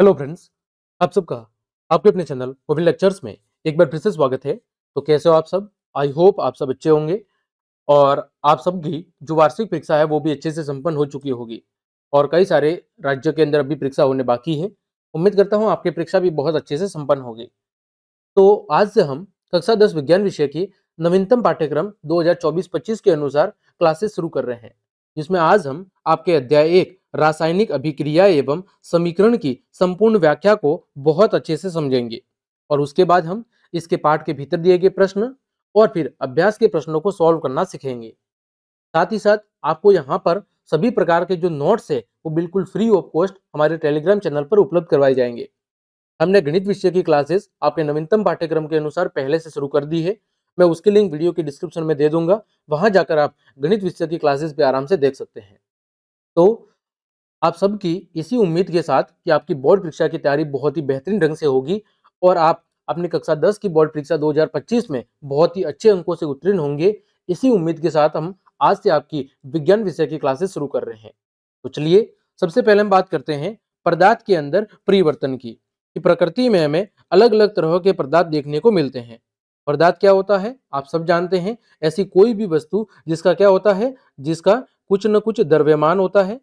hello friends आप सबका आपके अपने चैनल कोविन लेक्चर्स में एक बार फिर से स्वागत है तो कैसे हो आप सब आई होप आप सब अच्छे होंगे और आप सबकी जो वार्षिक परीक्षा है वो भी अच्छे से संपन्न हो चुकी होगी और कई सारे राज्यों के अंदर अभी परीक्षा होने बाकी है उम्मीद करता हूँ आपकी परीक्षा भी बहुत अच्छे से संपन्न होगी तो आज से हम कक्षा दस विज्ञान विषय की नवीनतम पाठ्यक्रम दो हजार के अनुसार क्लासेस शुरू कर रहे हैं जिसमें आज हम आपके अध्याय एक रासायनिक अभिक्रिया एवं समीकरण की संपूर्ण व्याख्या को बहुत अच्छे से समझेंगे और उसके बाद हम इसके पाठ के भीतर दिए गए प्रश्न और फिर अभ्यास के प्रश्नों को सॉल्व करना सीखेंगे साथ ही साथ आपको यहाँ पर सभी प्रकार के जो नोट्स है वो बिल्कुल फ्री ऑफ कॉस्ट हमारे टेलीग्राम चैनल पर उपलब्ध करवाए जाएंगे हमने गणित विषय की क्लासेस आपके नवीनतम पाठ्यक्रम के अनुसार पहले से शुरू कर दी है मैं उसके लिंक वीडियो के डिस्क्रिप्शन में दे दूंगा वहां जाकर आप गणित विषय की क्लासेस भी आराम से देख सकते हैं तो आप सबकी इसी उम्मीद के साथ कि आपकी बोर्ड परीक्षा की तैयारी बहुत ही बेहतरीन ढंग से होगी और आप अपनी कक्षा 10 की बोर्ड परीक्षा 2025 में बहुत ही अच्छे अंकों से उत्तीर्ण होंगे इसी उम्मीद के साथ हम आज से आपकी विज्ञान विषय की क्लासेस शुरू कर रहे हैं तो चलिए सबसे पहले हम बात करते हैं पदार्थ के अंदर परिवर्तन की कि प्रकृति में हमें अलग अलग तरह के पदार्थ देखने को मिलते हैं पदार्थ क्या होता है आप सब जानते हैं ऐसी कोई भी वस्तु जिसका क्या होता है जिसका कुछ न कुछ द्रव्यमान होता है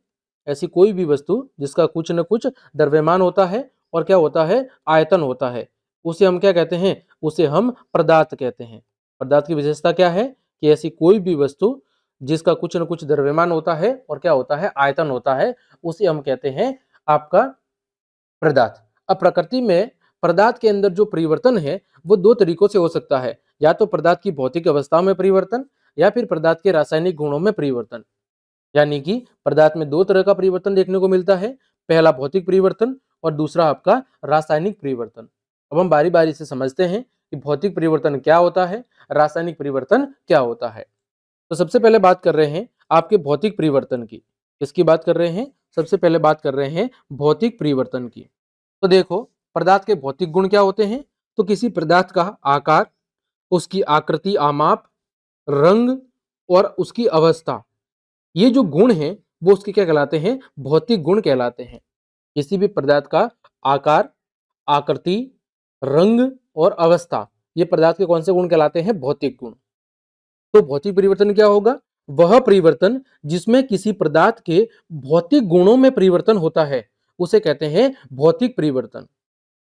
ऐसी कोई भी वस्तु जिसका कुछ न कुछ द्रव्यमान होता है और क्या होता है आयतन होता है उसे हम क्या कहते हैं उसे हम पदार्थ कहते हैं पदार्थ की विशेषता क्या है कि ऐसी कोई भी वस्तु जिसका कुछ न कुछ द्रव्यमान होता है और क्या होता है आयतन होता है उसे हम कहते हैं आपका पदार्थ अब प्रकृति में पदार्थ के अंदर जो परिवर्तन है वो दो तरीकों से हो सकता है या तो पदार्थ की भौतिक अवस्थाओं में परिवर्तन या फिर पदार्थ के रासायनिक गुणों में परिवर्तन यानी कि पदार्थ में दो तरह का परिवर्तन देखने को मिलता है पहला भौतिक परिवर्तन और दूसरा आपका रासायनिक परिवर्तन अब हम बारी बारी से समझते हैं कि भौतिक परिवर्तन क्या होता है रासायनिक परिवर्तन क्या होता है तो सबसे पहले बात कर रहे हैं आपके भौतिक परिवर्तन की किसकी बात कर रहे हैं सबसे पहले बात कर रहे हैं भौतिक परिवर्तन की तो देखो पदार्थ के भौतिक गुण क्या होते हैं तो किसी पदार्थ का आकार उसकी आकृति आमाप रंग और उसकी अवस्था ये जो गुण हैं वो उसके क्या कहलाते हैं भौतिक गुण कहलाते हैं किसी भी पदार्थ का आकार आकृति रंग और अवस्था ये पदार्थ के कौन से गुण कहलाते हैं भौतिक गुण तो भौतिक परिवर्तन क्या होगा वह परिवर्तन जिसमें किसी पदार्थ के भौतिक गुणों में परिवर्तन होता है उसे कहते हैं भौतिक परिवर्तन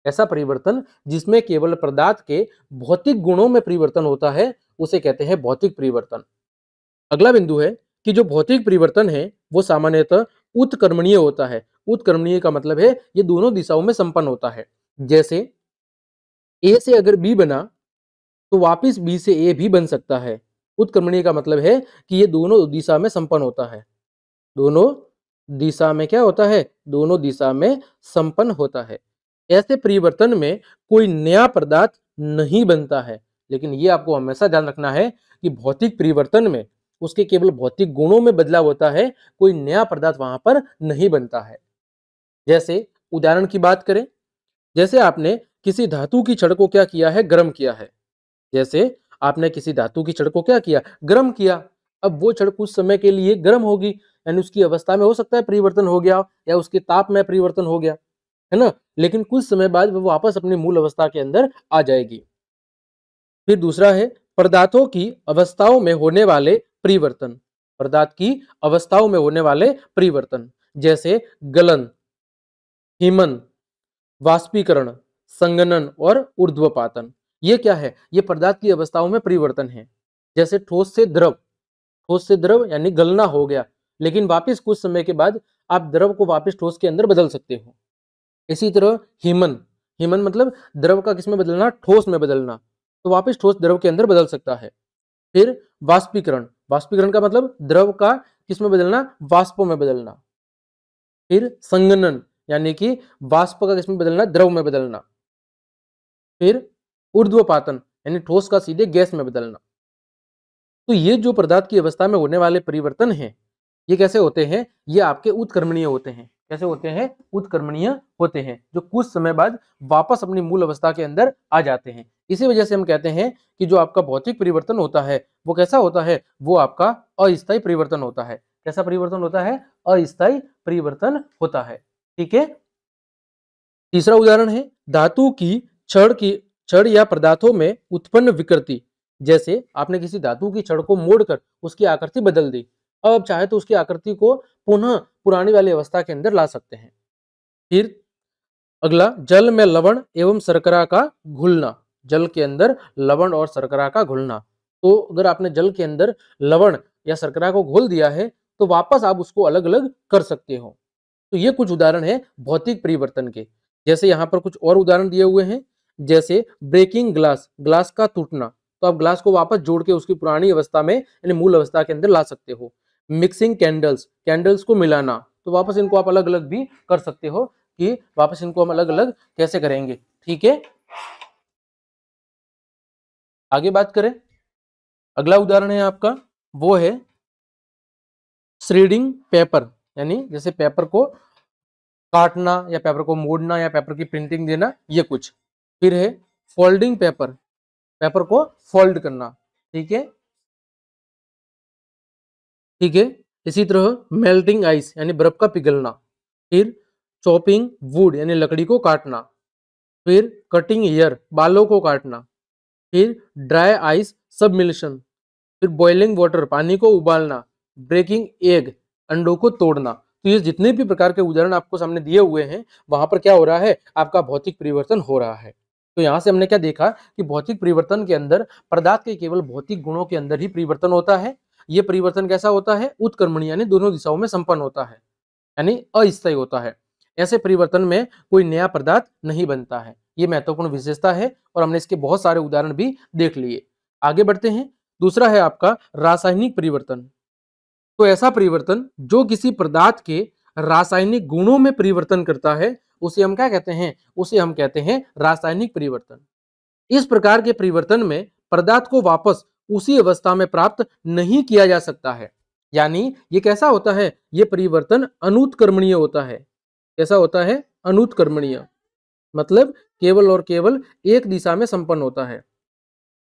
ऐसा परिवर्तन जिसमें केवल पदार्थ के भौतिक गुणों में परिवर्तन होता है उसे कहते हैं भौतिक परिवर्तन अगला बिंदु है कि जो भौतिक परिवर्तन है वो सामान्यतः उत्कर्मणीय होता है उत्कर्मणीय का मतलब है ये दोनों दिशाओं में संपन्न होता है जैसे ए से अगर बी बना तो वापस बी से ए भी बन सकता है उत्कर्मणीय का मतलब है कि ये दोनों दिशा में संपन्न होता है दोनों दिशा में क्या होता है दोनों दिशा में संपन्न होता है ऐसे परिवर्तन में कोई नया पदार्थ नहीं बनता है लेकिन ये आपको हमेशा ध्यान रखना है कि भौतिक परिवर्तन में उसके केवल भौतिक गुणों में बदलाव होता है कोई नया पदार्थ वहां पर नहीं बनता है जैसे उदाहरण की बात करें जैसे आपने किसी धातु की छड़ को क्या किया है गर्म किया है जैसे आपने किसी धातु की छड़ को क्या किया गर्म किया अब वो छड़ कुछ समय के लिए गर्म होगी यानी उसकी अवस्था में हो सकता है परिवर्तन हो गया या उसके ताप में परिवर्तन हो गया है ना लेकिन कुछ समय बाद वह वापस अपनी मूल अवस्था के अंदर आ जाएगी फिर दूसरा है पदार्थों की अवस्थाओं में होने वाले परिवर्तन पदार्थ की अवस्थाओं में होने वाले परिवर्तन जैसे गलन हिमन वाष्पीकरण संगनन और ऊर्ध्वपातन ये क्या है ये पदार्थ की अवस्थाओं में परिवर्तन है जैसे ठोस से द्रव ठोस से द्रव यानी गलना हो गया लेकिन वापस कुछ समय के बाद आप द्रव को वापस ठोस के अंदर बदल सकते हो इसी तरह हिमन हिमन मतलब द्रव का किसमें बदलना ठोस में बदलना तो वापस ठोस द्रव के अंदर बदल सकता है फिर वाष्पीकरण वाष्पीकरण का मतलब द्रव का किस में बदलना वाष्पों में बदलना फिर संगनन यानी कि वाष्प का किसमें बदलना द्रव में बदलना फिर ऊर्ध्वपातन यानी ठोस का सीधे गैस में बदलना तो ये जो पदार्थ की अवस्था में होने वाले परिवर्तन हैं ये कैसे होते हैं ये आपके उत्कर्मणीय होते हैं कैसे होते हैं उत्कर्मणीय होते हैं जो कुछ समय बाद वापस अपनी मूल अवस्था के अंदर आ जाते हैं इसी वजह से हम कहते हैं कि जो आपका भौतिक परिवर्तन होता है वो कैसा होता है वो आपका अस्थायी परिवर्तन होता है कैसा परिवर्तन होता है अस्थायी परिवर्तन होता है ठीक है तीसरा उदाहरण है धातु की छड़ की छड़ या पदार्थों में उत्पन्न विकृति जैसे आपने किसी धातु की छड़ को मोड़कर उसकी आकृति बदल दी अब आप चाहे तो उसकी आकृति को पुनः पुरानी वाली अवस्था के अंदर ला सकते हैं फिर अगला जल में लवण एवं शर्करा का घुलना जल के अंदर लवण और शर्करा का घुलना तो अगर आपने जल के अंदर लवण या शर्करा को घोल दिया है तो वापस आप उसको अलग अलग कर सकते हो तो ये कुछ उदाहरण है भौतिक परिवर्तन के जैसे यहाँ पर कुछ और उदाहरण दिए हुए हैं जैसे ब्रेकिंग ग्लास ग्लास का टूटना तो आप ग्लास को वापस जोड़ के उसकी पुरानी अवस्था में यानी मूल अवस्था के अंदर ला सकते हो मिक्सिंग कैंडल्स कैंडल्स को मिलाना तो वापस इनको आप अलग अलग भी कर सकते हो कि वापस इनको हम अलग अलग कैसे करेंगे ठीक है आगे बात करें अगला उदाहरण है आपका वो है श्रीडिंग पेपर यानी जैसे पेपर को काटना या पेपर को मोड़ना या पेपर की प्रिंटिंग देना ये कुछ फिर है फोल्डिंग पेपर पेपर को फोल्ड करना ठीक है ठीक है इसी तरह मेल्टिंग आइस यानी बर्फ का पिघलना फिर चॉपिंग वुड यानी लकड़ी को काटना फिर कटिंग हेयर बालों को काटना फिर ड्राई आइस सबमिल्शन फिर बॉइलिंग वाटर पानी को उबालना ब्रेकिंग एग अंडों को तोड़ना तो ये जितने भी प्रकार के उदाहरण आपको सामने दिए हुए हैं वहां पर क्या हो रहा है आपका भौतिक परिवर्तन हो रहा है तो यहाँ से हमने क्या देखा कि भौतिक परिवर्तन के अंदर पदार्थ के केवल भौतिक गुणों के अंदर ही परिवर्तन होता है ये परिवर्तन कैसा होता है उत्कर्मण यानी दोनों दिशाओं में संपन्न होता है यानी अस्थायी होता है ऐसे परिवर्तन में कोई नया पदार्थ नहीं बनता है ये महत्वपूर्ण विशेषता है और हमने इसके बहुत सारे उदाहरण भी देख लिए आगे बढ़ते हैं दूसरा है आपका रासायनिक परिवर्तन तो ऐसा परिवर्तन जो किसी पदार्थ के रासायनिक गुणों में परिवर्तन करता है उसे हम क्या कहते हैं उसे हम कहते हैं रासायनिक परिवर्तन इस प्रकार के परिवर्तन में पदार्थ को वापस उसी अवस्था में प्राप्त नहीं किया जा सकता है यानी ये कैसा होता है ये परिवर्तन अनुत्कर्मणीय होता है कैसा होता है अनुत्कर्मणीय मतलब केवल और केवल एक दिशा में संपन्न होता है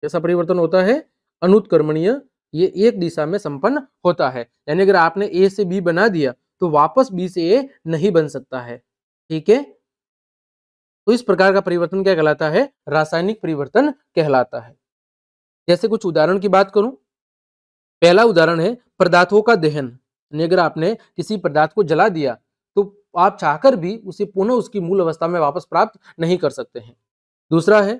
कैसा परिवर्तन होता है अनुत्कर्मणीय ये एक दिशा में संपन्न होता है यानी अगर आपने ए से बी बना दिया तो वापस बी से ए नहीं बन सकता है ठीक है तो इस प्रकार का परिवर्तन क्या कहलाता है रासायनिक परिवर्तन कहलाता है जैसे कुछ उदाहरण की बात करूं पहला उदाहरण है पदार्थों का दहन यानी अगर आपने किसी पदार्थ को जला दिया आप चाहकर भी उसे पुनः उसकी मूल अवस्था में वापस प्राप्त नहीं कर सकते हैं दूसरा है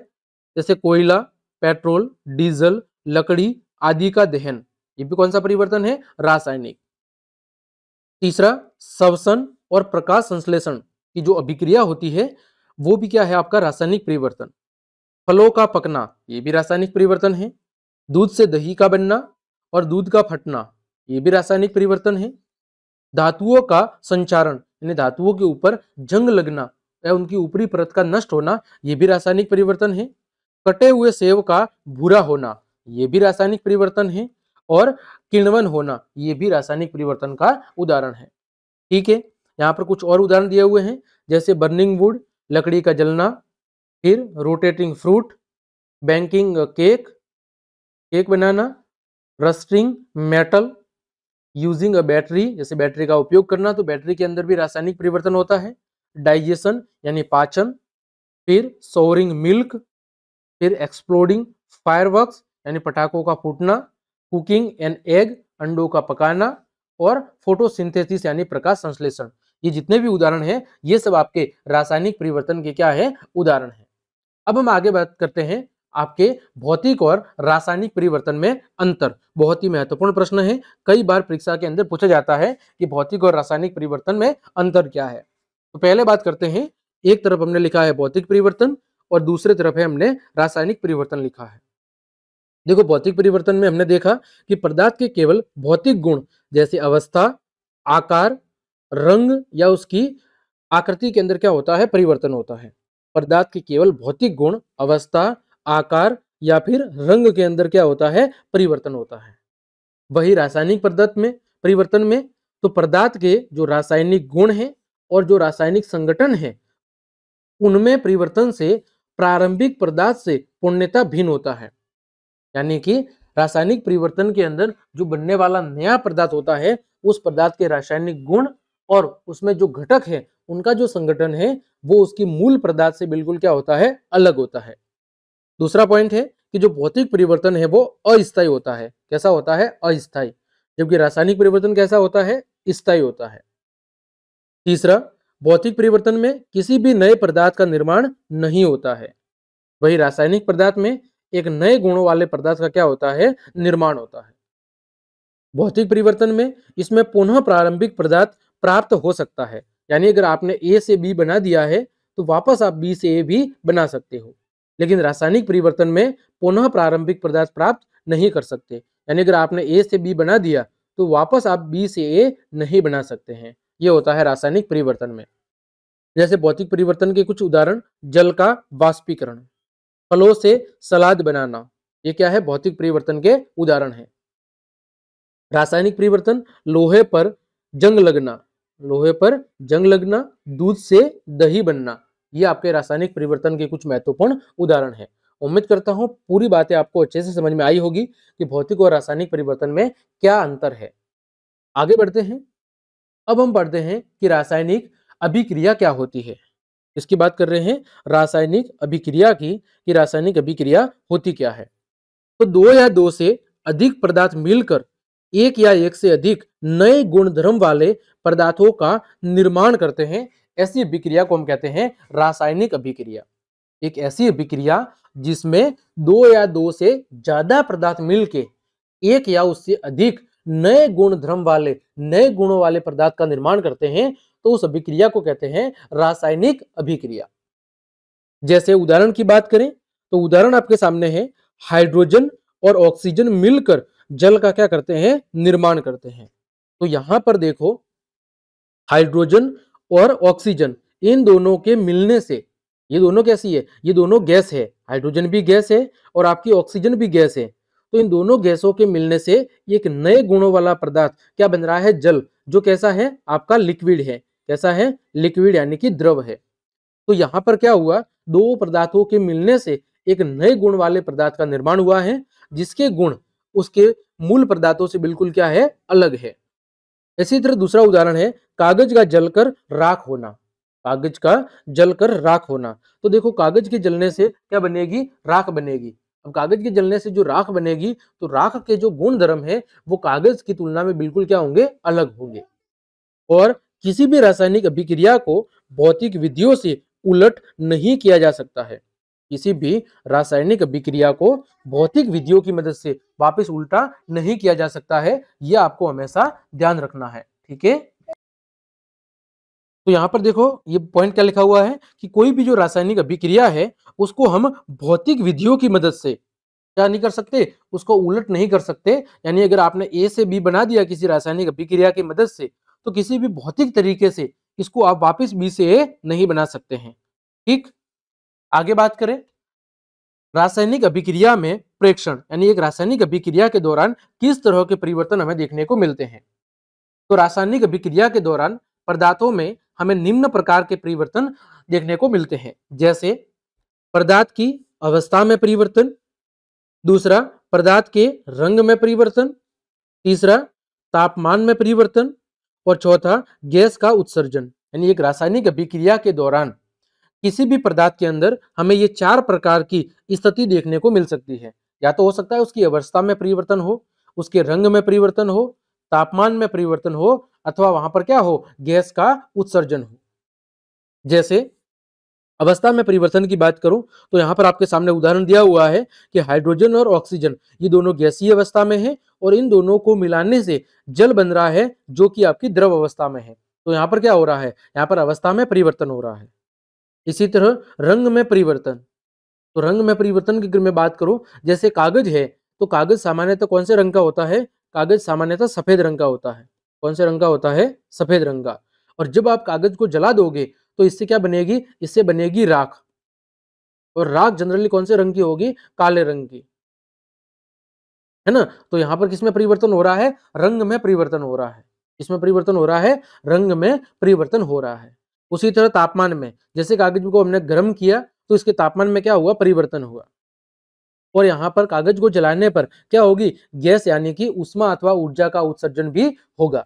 जैसे कोयला पेट्रोल डीजल लकड़ी आदि का दहन ये भी कौन सा परिवर्तन है रासायनिक तीसरा सवसन और प्रकाश संश्लेषण की जो अभिक्रिया होती है वो भी क्या है आपका रासायनिक परिवर्तन फलों का पकना ये भी रासायनिक परिवर्तन है दूध से दही का बनना और दूध का फटना ये भी रासायनिक परिवर्तन है धातुओं का संचारण यानी धातुओं के ऊपर जंग लगना या उनकी ऊपरी परत का नष्ट होना ये भी रासायनिक परिवर्तन है कटे हुए सेव का भूरा होना ये भी रासायनिक परिवर्तन है और किण्वन होना ये भी रासायनिक परिवर्तन का उदाहरण है ठीक है यहाँ पर कुछ और उदाहरण दिए हुए हैं जैसे बर्निंग वुड लकड़ी का जलना फिर rotting fruit baking cake cake बनाना rusting metal using a battery जैसे बैटरी का उपयोग करना तो बैटरी के अंदर भी रासायनिक परिवर्तन होता है डाइजेशन यानी पाचन फिर सोरिंग मिल्क फिर एक्सप्लोडिंग फायरवर्क्स यानी पटाखों का फूटना कुकिंग एन एग अंडों का पकाना और फोटोसिंथेसिस यानी प्रकाश संश्लेषण ये जितने भी उदाहरण हैं ये सब आपके रासायनिक परिवर्तन के क्या है उदाहरण है अब हम आगे बात करते हैं आपके भौतिक और रासायनिक परिवर्तन में अंतर बहुत ही महत्वपूर्ण प्रश्न है कई बार परीक्षा के अंदर पूछा जाता है कि भौतिक और रासायनिक परिवर्तन में अंतर क्या है तो पहले बात करते हैं एक तरफ हमने लिखा है भौतिक परिवर्तन और दूसरे तरफ है हमने रासायनिक परिवर्तन लिखा है देखो भौतिक परिवर्तन में हमने देखा कि पदार्थ के केवल भौतिक गुण जैसे अवस्था आकार रंग या उसकी आकृति के अंदर क्या होता है परिवर्तन होता है पदार्थ के केवल भौतिक गुण अवस्था आकार या फिर रंग के अंदर क्या होता है परिवर्तन होता है वही रासायनिक पदार्थ में परिवर्तन में तो पदार्थ के जो रासायनिक गुण है और जो रासायनिक संगठन है उनमें परिवर्तन से प्रारंभिक पदार्थ से पुण्यता भिन्न होता है यानी कि रासायनिक परिवर्तन के अंदर जो बनने वाला नया पदार्थ होता है उस पदार्थ के रासायनिक गुण और उसमें जो घटक है उनका जो संगठन है वो उसकी मूल पदार्थ से बिल्कुल क्या होता है अलग होता है दूसरा पॉइंट है कि जो भौतिक परिवर्तन है वो अस्थायी होता है कैसा होता है अस्थायी जबकि रासायनिक परिवर्तन कैसा होता है स्थायी होता है तीसरा भौतिक परिवर्तन में किसी भी नए पदार्थ का निर्माण नहीं होता है वही रासायनिक पदार्थ में एक नए गुणों वाले पदार्थ का क्या होता है निर्माण होता है भौतिक परिवर्तन में इसमें पुनः प्रारंभिक पदार्थ प्राप्त हो सकता है यानी अगर आपने ए से बी बना दिया है तो वापस आप बी से ए भी बना सकते हो लेकिन रासायनिक परिवर्तन में पुनः प्रारंभिक पदार्थ प्राप्त नहीं कर सकते यानी अगर आपने ए से बी बना दिया तो वापस आप बी से ए नहीं बना सकते हैं ये होता है रासायनिक परिवर्तन में जैसे भौतिक परिवर्तन के कुछ उदाहरण जल का वाष्पीकरण फलों से सलाद बनाना ये क्या है भौतिक परिवर्तन के उदाहरण है रासायनिक परिवर्तन लोहे पर जंग लगना लोहे पर जंग लगना दूध से दही बनना ये आपके रासायनिक परिवर्तन के कुछ महत्वपूर्ण उदाहरण है उम्मीद करता हूँ पूरी बातें आपको अच्छे से समझ में आई होगी कि भौतिक और रासायनिक परिवर्तन में क्या अंतर है आगे बढ़ते हैं अब हम पढ़ते हैं कि रासायनिक अभिक्रिया क्या होती है इसकी बात कर रहे हैं रासायनिक अभिक्रिया की कि रासायनिक अभिक्रिया होती क्या है तो दो या दो से अधिक पदार्थ मिलकर एक या एक से अधिक नए गुणधर्म वाले पदार्थों का निर्माण करते हैं ऐसी अभिक्रिया को हम कहते हैं रासायनिक अभिक्रिया एक ऐसी अभिक्रिया जिसमें दो या दो से ज्यादा पदार्थ मिलके एक या उससे अधिक नए गुण वाले नए गुणों वाले पदार्थ का निर्माण करते हैं तो उस अभिक्रिया को कहते हैं रासायनिक अभिक्रिया जैसे उदाहरण की बात करें तो उदाहरण आपके सामने है हाइड्रोजन और ऑक्सीजन मिलकर जल का क्या करते हैं निर्माण करते हैं तो यहां पर देखो हाइड्रोजन और ऑक्सीजन इन दोनों के मिलने से ये दोनों कैसी है ये दोनों गैस है हाइड्रोजन भी गैस है और आपकी ऑक्सीजन भी गैस है तो इन दोनों गैसों के मिलने से एक नए गुणों वाला पदार्थ क्या बन रहा है जल जो कैसा है आपका लिक्विड है कैसा है लिक्विड यानी कि द्रव है तो यहाँ पर क्या हुआ दो पदार्थों के मिलने से एक नए गुण वाले पदार्थ का निर्माण हुआ है जिसके गुण उसके मूल पदार्थों से बिल्कुल क्या है अलग है इसी तरह दूसरा उदाहरण है कागज का जलकर राख होना कागज का जलकर राख होना तो देखो कागज के जलने से क्या बनेगी राख बनेगी अब कागज के जलने से जो राख बनेगी तो राख के जो गुण धर्म है वो कागज की तुलना में बिल्कुल क्या होंगे अलग होंगे और किसी भी रासायनिक अभिक्रिया को भौतिक विधियों से उलट नहीं किया जा सकता है किसी भी रासायनिक अभिक्रिया को भौतिक विधियों की मदद से वापस उल्टा नहीं किया जा सकता है यह आपको हमेशा ध्यान रखना है ठीक है तो यहाँ पर देखो ये पॉइंट क्या लिखा हुआ है कि कोई भी जो रासायनिक अभिक्रिया है उसको हम भौतिक विधियों की मदद से क्या नहीं कर सकते उसको उलट नहीं कर सकते यानी अगर आपने ए से बी बना दिया किसी रासायनिक अभिक्रिया की मदद से तो किसी भी भौतिक तरीके से इसको आप वापस बी से ए नहीं बना सकते हैं ठीक आगे बात करें रासायनिक अभिक्रिया में प्रेक्षण यानी एक रासायनिक अभिक्रिया के दौरान किस तरह के परिवर्तन हमें देखने को मिलते हैं तो रासायनिक अभिक्रिया के दौरान पदार्थों में हमें निम्न प्रकार के परिवर्तन देखने को मिलते हैं जैसे पदार्थ की अवस्था में परिवर्तन दूसरा पदार्थ के रंग में परिवर्तन तीसरा तापमान में परिवर्तन और चौथा गैस का उत्सर्जन यानी एक रासायनिक अभिक्रिया के दौरान किसी भी पदार्थ के अंदर हमें ये चार प्रकार की स्थिति देखने को मिल सकती है या तो हो सकता है उसकी अवस्था में परिवर्तन हो उसके रंग में परिवर्तन हो तापमान में परिवर्तन हो अथवा वहां पर क्या हो गैस का उत्सर्जन हो जैसे अवस्था में परिवर्तन की बात करूं तो यहाँ पर आपके सामने उदाहरण दिया हुआ है कि हाइड्रोजन और ऑक्सीजन ये दोनों गैसीय अवस्था में है और इन दोनों को मिलाने से जल बन रहा है जो कि आपकी द्रव अवस्था में है तो यहाँ पर क्या हो रहा है यहाँ पर अवस्था में परिवर्तन हो रहा है इसी तरह रंग में परिवर्तन तो रंग में परिवर्तन की अगर मैं बात करूं जैसे कागज है तो कागज सामान्यतः कौन से रंग का होता है कागज सामान्यतः सफेद रंग का होता है कौन से रंग का होता है सफेद रंग का और जब आप कागज को जला दोगे तो इससे क्या बनेगी इससे बनेगी राख और राख जनरली कौन से रंग की होगी काले रंग की है ना तो यहां पर किसमें परिवर्तन हो रहा है रंग में परिवर्तन हो रहा है इसमें परिवर्तन हो रहा है रंग में परिवर्तन हो रहा है उसी तरह तापमान में जैसे कागज को हमने गर्म किया तो इसके तापमान में क्या हुआ परिवर्तन हुआ और यहां पर कागज को जलाने पर क्या होगी गैस यानी कि उष्मा अथवा ऊर्जा का उत्सर्जन भी होगा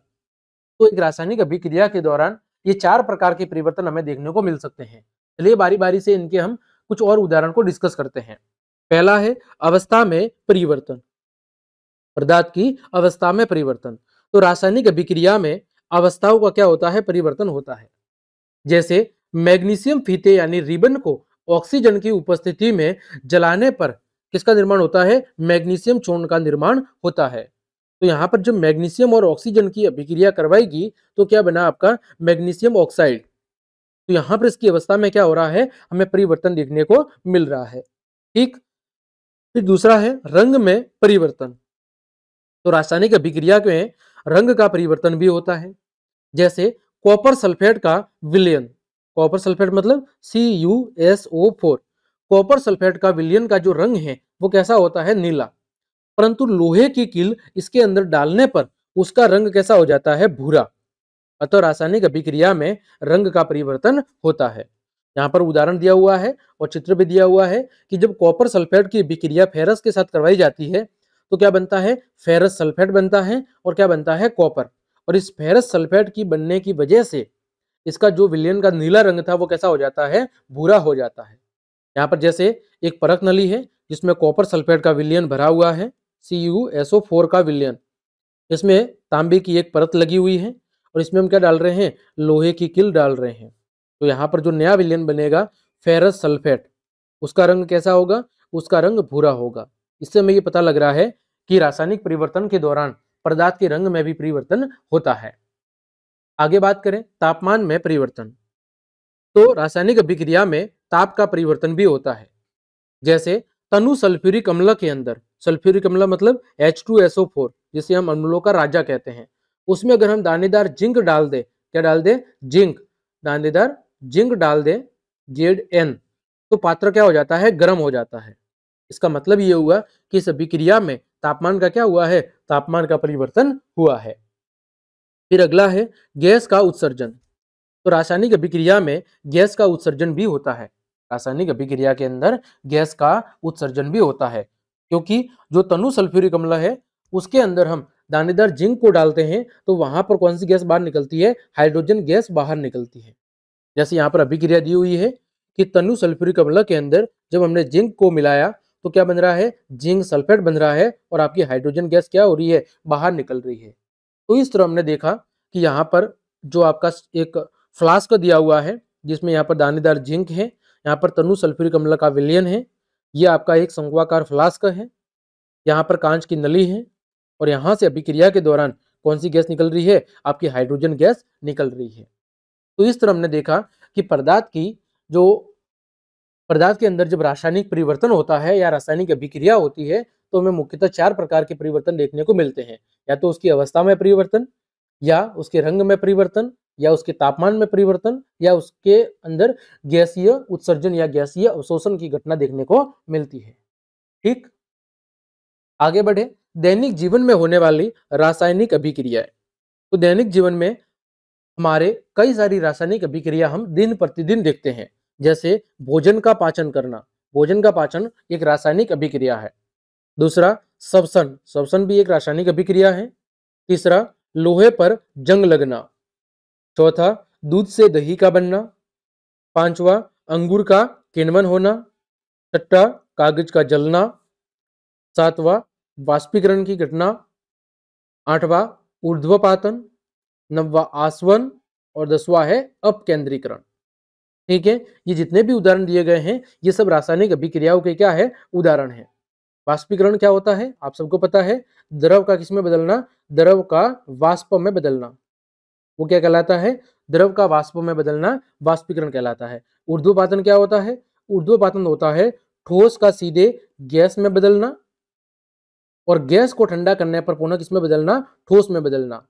तो एक रासायनिक अभिक्रिया के दौरान ये चार प्रकार के परिवर्तन हमें देखने को मिल सकते हैं चलिए बारी बारी से इनके हम कुछ और उदाहरण को डिस्कस करते हैं पहला है अवस्था में परिवर्तन पदार्थ की अवस्था में परिवर्तन तो रासायनिक अभिक्रिया में अवस्थाओं का क्या होता है परिवर्तन होता है जैसे मैग्नीशियम फीते यानी रिबन को ऑक्सीजन की उपस्थिति में जलाने पर किसका निर्माण होता है मैग्नीशियम छोड़ का निर्माण होता है तो यहाँ पर जब मैग्नीशियम और ऑक्सीजन की अभिक्रिया करवाएगी तो क्या बना आपका मैग्नीशियम ऑक्साइड तो यहाँ पर इसकी अवस्था में क्या हो रहा है हमें परिवर्तन देखने को मिल रहा है ठीक फिर दूसरा है रंग में परिवर्तन तो रासायनिक अभिक्रिया में रंग का परिवर्तन भी होता है जैसे कॉपर सल्फेट का विलयन कॉपर सल्फेट मतलब C U S O four copper sulphate का विलयन का जो रंग है वो कैसा होता है नीला परंतु लोहे की कील इसके अंदर डालने पर उसका रंग कैसा हो जाता है भूरा अतः रासायनिक अभिक्रिया में रंग का परिवर्तन होता है यहाँ पर उदाहरण दिया हुआ है और चित्र भी दिया हुआ है कि जब कॉपर सल्फेट की अभिक्रिया फेरस के साथ करवाई जाती है तो क्या बनता है फेरस सल्फेट बनता है और क्या बनता है कॉपर और इस फेरस सल्फेट की बनने की वजह से इसका जो विलियन का नीला रंग था वो कैसा हो जाता है भूरा हो जाता है यहाँ पर जैसे एक परख नली है जिसमें कॉपर सल्फेट का विलियन भरा हुआ है C U S O four का विलयन इसमें तांबे की एक परत लगी हुई है और इसमें हम क्या डाल रहे हैं लोहे की किल डाल रहे हैं तो यहाँ पर जो नया विलयन बनेगा फेरस सल्फेट उसका रंग कैसा होगा उसका रंग भूरा होगा इससे हमें ये पता लग रहा है कि रासायनिक परिवर्तन के दौरान पदार्थ के रंग में भी परिवर्तन होता है आगे बात करें तापमान में परिवर्तन तो रासायनिक अभिक्रिया में ताप का परिवर्तन भी होता है जैसे तनु सल्फ्यूरिक अम्ल के अंदर सल्फ्यूरिक अम्ल मतलब एच टू एसओ फोर जिसे हम अम्लों का राजा कहते हैं उसमें अगर हम दानेदार जिंक डाल दें क्या डाल दें जिंक दानेदार जिंक डाल दें जेड एन तो पात्र क्या हो जाता है गर्म हो जाता है इसका मतलब ये हुआ कि इस अभिक्रिया में तापमान का क्या हुआ है तापमान का परिवर्तन हुआ है फिर अगला है गैस का उत्सर्जन तो रासायनिक अभिक्रिया में गैस का उत्सर्जन भी होता है रासायनिक अभिक्रिया के अंदर गैस का उत्सर्जन भी होता है क्योंकि जो तनु सल्फ्यूरिक अम्ल है उसके अंदर हम दानेदार जिंक को डालते हैं तो वहां पर कौन सी गैस बाहर निकलती है हाइड्रोजन गैस बाहर निकलती है जैसे यहाँ पर अभिक्रिया दी हुई है कि तनु सल्फ्यूरिक अम्ल के अंदर जब हमने जिंक को मिलाया तो क्या बन रहा है जिंक सल्फेट बन रहा है और आपकी हाइड्रोजन गैस क्या हो रही है बाहर निकल रही है तो इस तरह हमने देखा कि यहाँ पर जो आपका एक फ्लास्क दिया हुआ है जिसमें यहाँ पर दानेदार जिंक है यहाँ पर तनु सल्फ्यूरिक अम्ल का विलियन है ये आपका एक संगवाकार फ्लास्क है यहाँ पर कांच की नली है और यहाँ से अभिक्रिया के दौरान कौन सी गैस निकल रही है आपकी हाइड्रोजन गैस निकल रही है तो इस तरह हमने देखा कि पदार्थ की जो पदार्थ के अंदर जब रासायनिक परिवर्तन होता है या रासायनिक अभिक्रिया होती है तो हमें मुख्यतः चार प्रकार के परिवर्तन देखने को मिलते हैं या तो उसकी अवस्था में परिवर्तन या उसके रंग में परिवर्तन या उसके तापमान में परिवर्तन या उसके अंदर गैसीय उत्सर्जन या गैसीय अवशोषण की घटना देखने को मिलती है ठीक आगे बढ़े दैनिक जीवन में होने वाली रासायनिक अभिक्रियाएं तो दैनिक जीवन में हमारे कई सारी रासायनिक अभिक्रिया हम दिन प्रतिदिन देखते हैं जैसे भोजन का पाचन करना भोजन का पाचन एक रासायनिक अभिक्रिया है दूसरा सबसन सबसन भी एक रासायनिक अभिक्रिया है तीसरा लोहे पर जंग लगना चौथा दूध से दही का बनना पांचवा अंगूर का किण्वन होना छठा कागज का जलना सातवा वाष्पीकरण की घटना आठवा ऊर्ध्वपातन नववा आसवन और दसवा है अपकेंद्रीकरण ठीक है ये जितने भी उदाहरण दिए गए हैं ये सब रासायनिक अभिक्रियाओं के क्या है उदाहरण है वाष्पीकरण क्या होता है आप सबको पता है द्रव का किसमें बदलना द्रव का वाष्प में बदलना वो क्या कहलाता है द्रव का वाष्प में बदलना वाष्पीकरण कहलाता है ऊर्ध्वपातन क्या होता है ऊर्ध्वपातन होता है ठोस का सीधे गैस में बदलना और गैस को ठंडा करने पर पुनः किसमें बदलना ठोस में बदलना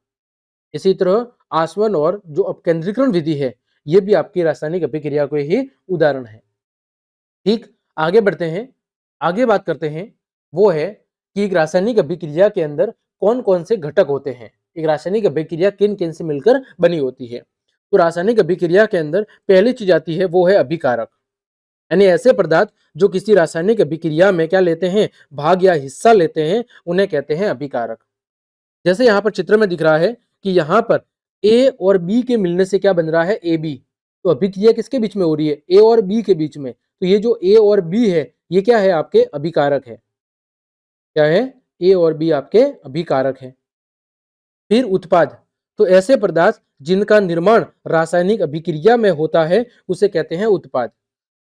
इसी तरह आसवन और जो अपकेंद्रीकरण विधि है ये भी आपकी रासायनिक अभिक्रिया को ही उदाहरण है ठीक आगे बढ़ते हैं आगे बात करते हैं वो है कि रासायनिक अभिक्रिया के अंदर कौन कौन से घटक होते हैं एक रासायनिक अभिक्रिया किन किन से मिलकर बनी होती है तो रासायनिक अभिक्रिया के अंदर पहली चीज आती है वो है अभिकारक यानी ऐसे पदार्थ जो किसी रासायनिक अभिक्रिया में क्या लेते हैं भाग या हिस्सा लेते हैं उन्हें कहते हैं अभिकारक जैसे यहाँ पर चित्र में दिख रहा है कि यहाँ पर ए और बी के मिलने से क्या बन रहा है ए बी तो अभिक्रिया किसके बीच में हो रही है ए और बी के बीच में तो ये जो ए और बी है ये क्या है आपके अभिकारक है क्या है ए और बी आपके अभिकारक है फिर उत्पाद तो ऐसे पदार्थ जिनका निर्माण रासायनिक अभिक्रिया में होता है उसे कहते हैं उत्पाद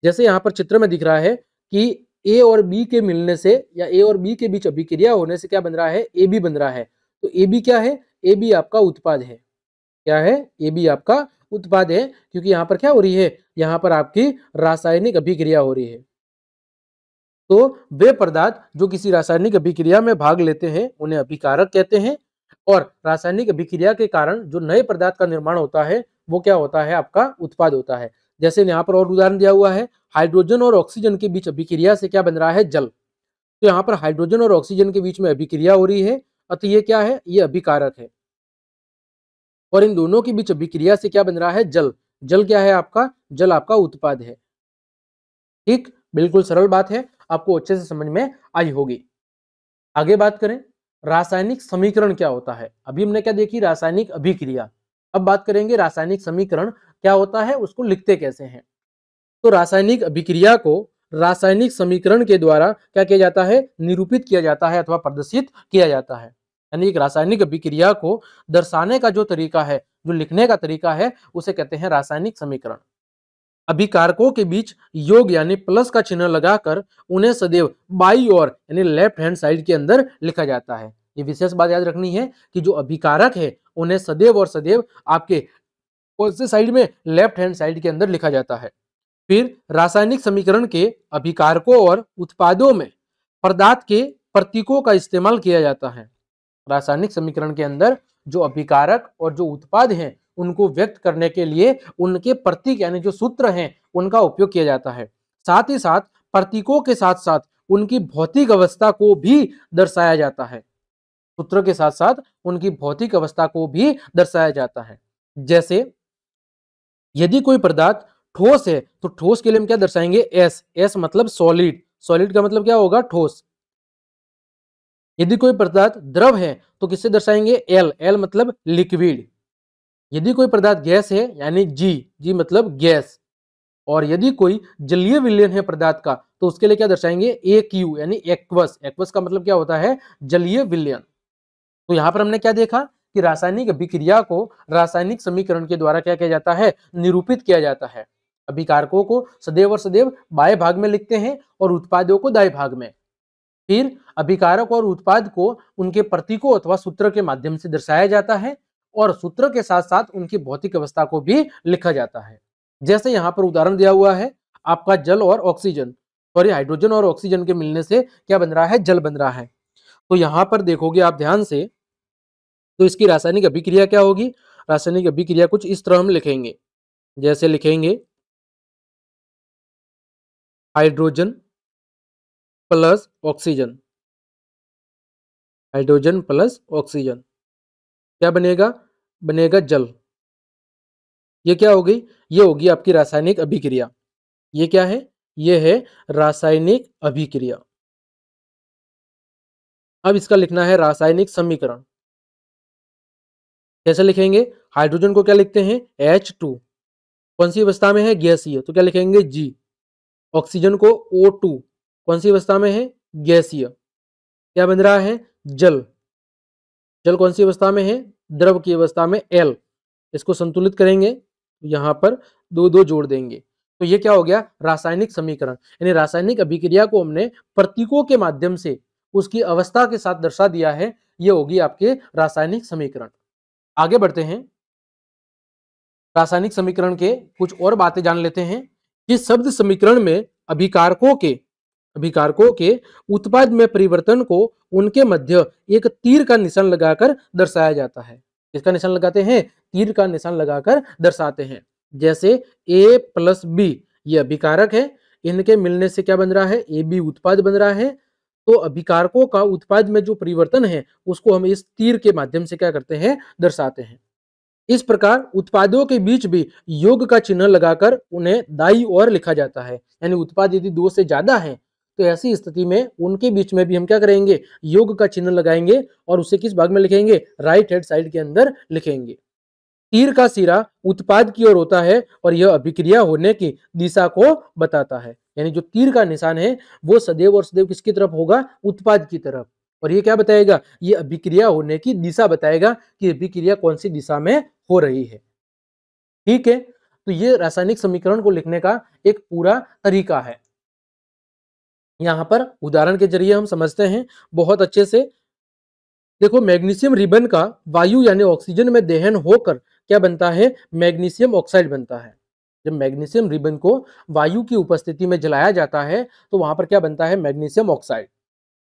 जैसे यहाँ पर चित्र में दिख रहा है कि ए और बी के मिलने से या ए और बी के बीच अभिक्रिया होने से क्या बन रहा है ए बी बन रहा है तो ए बी क्या है ए बी आपका उत्पाद है क्या है ए बी आपका उत्पाद है क्योंकि यहाँ पर क्या हो रही है यहाँ पर आपकी रासायनिक अभिक्रिया हो रही है तो वे पदार्थ जो किसी रासायनिक अभिक्रिया में भाग लेते हैं उन्हें अभिकारक कहते हैं और रासायनिक अभिक्रिया के कारण जो नए पदार्थ का निर्माण होता है वो क्या होता है आपका उत्पाद होता है जैसे यहाँ पर और उदाहरण दिया हुआ है हाइड्रोजन और ऑक्सीजन के बीच अभिक्रिया से क्या बन रहा है जल तो यहाँ पर हाइड्रोजन और ऑक्सीजन के बीच में अभिक्रिया हो रही है अतः ये क्या है ये अभिकारक है और इन दोनों के बीच अभिक्रिया से क्या बन रहा है जल जल क्या है आपका जल आपका उत्पाद है ठीक बिल्कुल सरल बात है आपको अच्छे से समझ में आई होगी आगे बात करें रासायनिक समीकरण क्या होता है अभी हमने क्या देखी रासायनिक अभिक्रिया अब बात करेंगे रासायनिक समीकरण क्या होता है उसको लिखते कैसे हैं तो रासायनिक अभिक्रिया को रासायनिक समीकरण के द्वारा क्या किया जाता है निरूपित किया जाता है अथवा प्रदर्शित किया जाता है यानी एक रासायनिक अभिक्रिया को दर्शाने का जो तरीका है जो लिखने का तरीका है उसे कहते हैं रासायनिक समीकरण अभिकारकों के बीच योग यानी प्लस का चिन्ह लगाकर उन्हें सदैव बाई और यानी लेफ्ट हैंड साइड के अंदर लिखा जाता है ये विशेष बात याद रखनी है कि जो अभिकारक है उन्हें सदैव और सदैव आपके से साइड में लेफ्ट हैंड साइड के अंदर लिखा जाता है फिर रासायनिक समीकरण के अभिकारकों और उत्पादों में पदार्थ के प्रतीकों का इस्तेमाल किया जाता है रासायनिक समीकरण के अंदर जो अभिकारक और जो उत्पाद हैं उनको व्यक्त करने के लिए उनके प्रतीक यानी जो सूत्र हैं उनका उपयोग किया जाता है साथ ही साथ प्रतीकों के साथ साथ उनकी भौतिक अवस्था को भी दर्शाया जाता है सूत्र के साथ साथ उनकी भौतिक अवस्था को भी दर्शाया जाता है जैसे यदि कोई पदार्थ ठोस है तो ठोस के लिए हम क्या दर्शाएंगे एस एस मतलब सॉलिड सॉलिड का मतलब क्या होगा ठोस यदि कोई पदार्थ द्रव है तो किससे दर्शाएंगे एल एल मतलब लिक्विड यदि कोई पदार्थ गैस है यानी जी जी मतलब गैस और यदि कोई जलीय विलयन है पदार्थ का तो उसके लिए क्या दर्शाएंगे ए क्यू यानी एक्वस एक्वस का मतलब क्या होता है जलीय विलयन तो यहां पर हमने क्या देखा कि रासायनिक अभिक्रिया को रासायनिक समीकरण के द्वारा क्या किया जाता है निरूपित किया जाता है अभिकारकों को सदैव और सदैव बाएं भाग में लिखते हैं और उत्पादों को दाएं भाग में फिर अभिकारक और उत्पाद को उनके प्रतीकों अथवा सूत्र के माध्यम से दर्शाया जाता है और सूत्र के साथ साथ उनकी भौतिक अवस्था को भी लिखा जाता है जैसे यहाँ पर उदाहरण दिया हुआ है आपका जल और ऑक्सीजन सॉरी हाइड्रोजन और ऑक्सीजन के मिलने से क्या बन रहा है जल बन रहा है तो यहाँ पर देखोगे आप ध्यान से तो इसकी रासायनिक अभिक्रिया क्या होगी रासायनिक अभिक्रिया कुछ इस तरह हम लिखेंगे जैसे लिखेंगे hydrogen plus oxygen hydrogen plus oxygen क्या बनेगा बनेगा जल ये क्या हो गई ये होगी आपकी रासायनिक अभिक्रिया ये क्या है ये है रासायनिक अभिक्रिया अब इसका लिखना है रासायनिक समीकरण कैसे लिखेंगे हाइड्रोजन को क्या लिखते हैं एच टू कौन सी अवस्था में है गैसीय तो क्या लिखेंगे जी ऑक्सीजन को ओ टू कौन सी अवस्था में है गैसीय क्या बन रहा है जल जल कौन सी अवस्था में है द्रव की अवस्था में एल इसको संतुलित करेंगे तो यहाँ पर दो दो जोड़ देंगे तो ये क्या हो गया रासायनिक समीकरण यानी रासायनिक अभिक्रिया को हमने प्रतीकों के माध्यम से उसकी अवस्था के साथ दर्शा दिया है ये होगी आपके रासायनिक समीकरण आगे बढ़ते हैं रासायनिक समीकरण के कुछ और बातें जान लेते हैं कि शब्द समीकरण में अभिकारकों के भिकारकों के उत्पाद में परिवर्तन को उनके मध्य एक तीर का निशान लगाकर दर्शाया जाता है इसका निशान लगाते हैं तीर का निशान लगाकर दर्शाते हैं जैसे ए प्लस बी ये अभिकारक है इनके मिलने से क्या बन रहा है ए बी उत्पाद बन रहा है तो अभिकारकों का उत्पाद में जो परिवर्तन है उसको हम इस तीर के माध्यम से क्या करते हैं दर्शाते हैं इस प्रकार उत्पादों के बीच भी योग का चिन्ह लगाकर उन्हें दाई और लिखा जाता है यानी उत्पाद यदि दो से ज्यादा है तो ऐसी स्थिति में उनके बीच में भी हम क्या करेंगे योग का चिन्ह लगाएंगे और उसे किस भाग में लिखेंगे राइट हैंड साइड के अंदर लिखेंगे तीर का सिरा उत्पाद की ओर होता है और यह अभिक्रिया होने की दिशा को बताता है यानी जो तीर का निशान है वो सदैव और सदैव किसकी तरफ होगा उत्पाद की तरफ और ये क्या बताएगा ये अभिक्रिया होने की दिशा बताएगा कि अभिक्रिया कौन सी दिशा में हो रही है ठीक है तो ये रासायनिक समीकरण को लिखने का एक पूरा तरीका है यहाँ पर उदाहरण के जरिए हम समझते हैं बहुत अच्छे से देखो मैग्नीशियम रिबन का वायु यानी ऑक्सीजन में दहन होकर क्या बनता है मैग्नीशियम ऑक्साइड बनता है जब मैग्नीशियम रिबन को वायु की उपस्थिति में जलाया जाता है तो वहां पर क्या बनता है मैग्नीशियम ऑक्साइड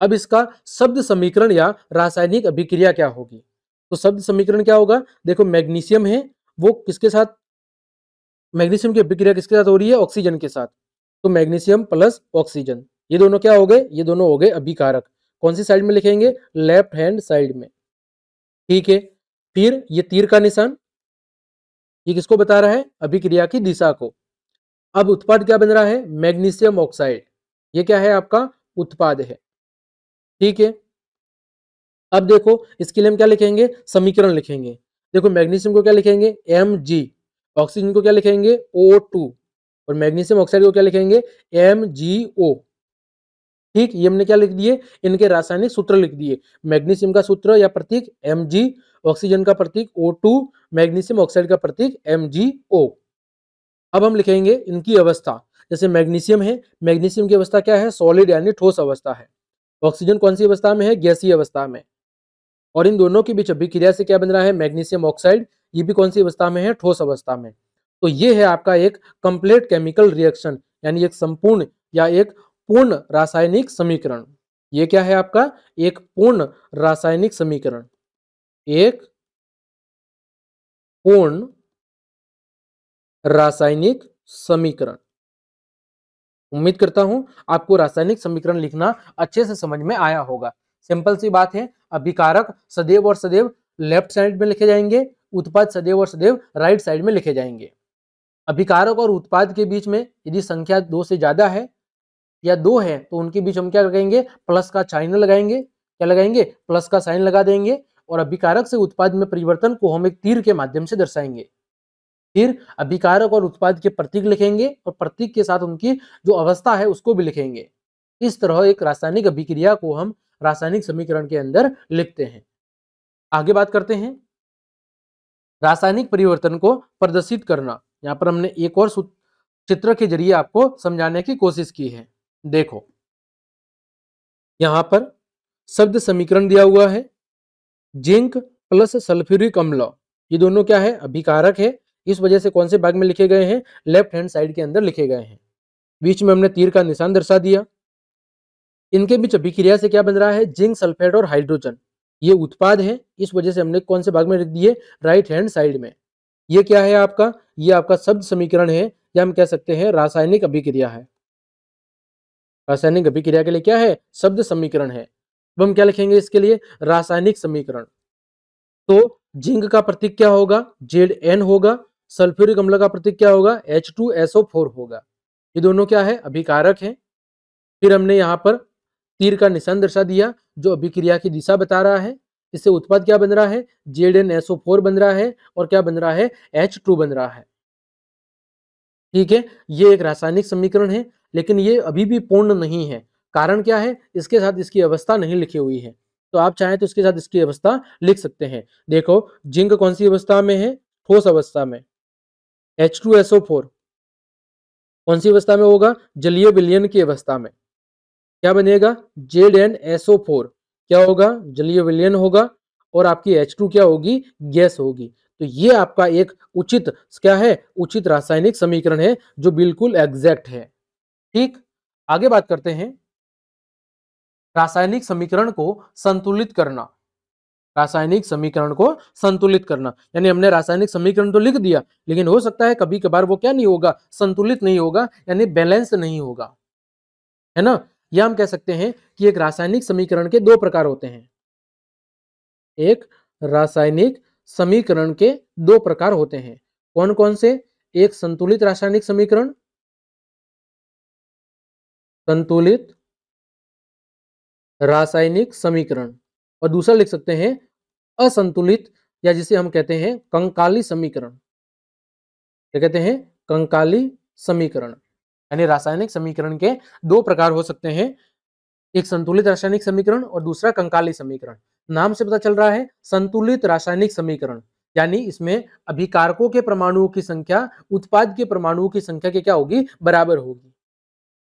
अब इसका शब्द समीकरण या रासायनिक अभिक्रिया क्या होगी तो शब्द समीकरण क्या होगा देखो मैग्नीशियम है वो किसके साथ मैग्नीशियम की अभिक्रिया किसके साथ हो रही है ऑक्सीजन के साथ तो मैग्नीशियम प्लस ऑक्सीजन ये दोनों क्या हो गए ये दोनों हो गए अभिकारक कौन सी साइड में लिखेंगे लेफ्ट हैंड साइड में ठीक है फिर ये तीर का निशान ये किसको बता रहा है अभिक्रिया की दिशा को अब उत्पाद क्या बन रहा है मैग्नीशियम ऑक्साइड ये क्या है आपका उत्पाद है ठीक है अब देखो इसके लिए हम क्या लिखेंगे समीकरण लिखेंगे देखो मैग्नीशियम को क्या लिखेंगे एम जी ऑक्सीजन को क्या लिखेंगे ओ टू और मैग्नीशियम ऑक्साइड को क्या लिखेंगे एम जी ओ ठीक ये हमने क्या लिख दिए इनके रासायनिक सूत्र लिख दिए मैग्नीशियम का सूत्र या प्रतीक एम ऑक्सीजन का प्रतीक O2 मैग्नीशियम ऑक्साइड का प्रतीक MgO अब हम लिखेंगे इनकी अवस्था जैसे मैग्नीशियम है मैग्नीशियम की अवस्था क्या है सॉलिड यानी ठोस अवस्था है ऑक्सीजन कौन सी अवस्था में है गैसीय अवस्था में और इन दोनों के बीच अभिक्रिया से क्या बन रहा है मैग्नीशियम ऑक्साइड ये भी कौन सी अवस्था में है ठोस अवस्था में तो ये है आपका एक कंप्लीट केमिकल रिएक्शन यानी एक संपूर्ण या एक पूर्ण रासायनिक समीकरण ये क्या है आपका एक पूर्ण रासायनिक समीकरण एक पूर्ण रासायनिक समीकरण उम्मीद करता हूं आपको रासायनिक समीकरण लिखना अच्छे से समझ में आया होगा सिंपल सी बात है अभिकारक सदैव और सदैव लेफ्ट साइड में लिखे जाएंगे उत्पाद सदैव और सदैव राइट साइड में लिखे जाएंगे अभिकारक और उत्पाद के बीच में यदि संख्या दो से ज्यादा है या दो है तो उनके बीच हम क्या लगाएंगे प्लस का चाइन लगाएंगे क्या लगाएंगे प्लस का साइन लगा देंगे और अभिकारक से उत्पाद में परिवर्तन को हम एक तीर के माध्यम से दर्शाएंगे फिर अभिकारक और उत्पाद के प्रतीक लिखेंगे और प्रतीक के साथ उनकी जो अवस्था है उसको भी लिखेंगे इस तरह एक रासायनिक अभिक्रिया को हम रासायनिक समीकरण के अंदर लिखते हैं आगे बात करते हैं रासायनिक परिवर्तन को प्रदर्शित करना यहाँ पर हमने एक और चित्र के जरिए आपको समझाने की कोशिश की है देखो यहां पर शब्द समीकरण दिया हुआ है जिंक प्लस सल्फ्यूरिक अम्ल ये दोनों क्या है अभिकारक है इस वजह से कौन से भाग में लिखे गए हैं लेफ्ट हैंड साइड के अंदर लिखे गए हैं बीच में हमने तीर का निशान दर्शा दिया इनके बीच अभिक्रिया से क्या बन रहा है जिंक सल्फेट और हाइड्रोजन ये उत्पाद है इस वजह से हमने कौन से भाग में लिख दिए राइट हैंड साइड में ये क्या है आपका ये आपका शब्द समीकरण है या हम कह सकते हैं रासायनिक अभिक्रिया है रासायनिक अभिक्रिया के लिए क्या है शब्द समीकरण है अब हम क्या लिखेंगे इसके लिए रासायनिक समीकरण तो जिंक का प्रतीक क्या होगा जेड एन होगा सल्फ्यूरिक अम्ल का प्रतीक क्या होगा एच टू एसओ फोर होगा ये दोनों क्या है अभिकारक है फिर हमने यहाँ पर तीर का निशान दर्शा दिया जो अभिक्रिया की दिशा बता रहा है इससे उत्पाद क्या बन रहा है जेड एन एसओ फोर बन रहा है और क्या बन रहा है एच टू बन रहा है ठीक है ये एक रासायनिक समीकरण है लेकिन ये अभी भी पूर्ण नहीं है कारण क्या है इसके साथ इसकी अवस्था नहीं लिखी हुई है तो आप चाहें तो इसके साथ इसकी अवस्था लिख सकते हैं देखो जिंक कौन सी अवस्था में है ठोस अवस्था में एच टू एसओ फोर कौन सी अवस्था में होगा जलीय विलियन की अवस्था में क्या बनेगा जेड एन एसओ फोर क्या होगा जलीय विलियन होगा और आपकी एच टू क्या होगी गैस होगी तो ये आपका एक उचित क्या है उचित रासायनिक समीकरण है जो बिल्कुल एग्जैक्ट है ठीक आगे बात करते हैं रासायनिक समीकरण को संतुलित करना रासायनिक समीकरण को संतुलित करना यानी हमने रासायनिक समीकरण तो लिख दिया लेकिन हो सकता है कभी कभार वो क्या नहीं होगा संतुलित नहीं होगा यानी बैलेंस नहीं होगा है ना यह हम कह सकते हैं कि एक रासायनिक समीकरण के दो प्रकार होते हैं एक रासायनिक समीकरण के दो प्रकार होते हैं कौन कौन से एक संतुलित रासायनिक समीकरण संतुलित रासायनिक समीकरण और दूसरा लिख सकते हैं असंतुलित या जिसे हम कहते हैं कंकाली समीकरण क्या कहते हैं कंकाली समीकरण यानी रासायनिक समीकरण के दो प्रकार हो सकते हैं एक संतुलित रासायनिक समीकरण और दूसरा कंकाली समीकरण नाम से पता चल रहा है संतुलित रासायनिक समीकरण यानी इसमें अभिकारकों के परमाणुओं की संख्या उत्पाद के परमाणुओं की संख्या के क्या होगी बराबर होगी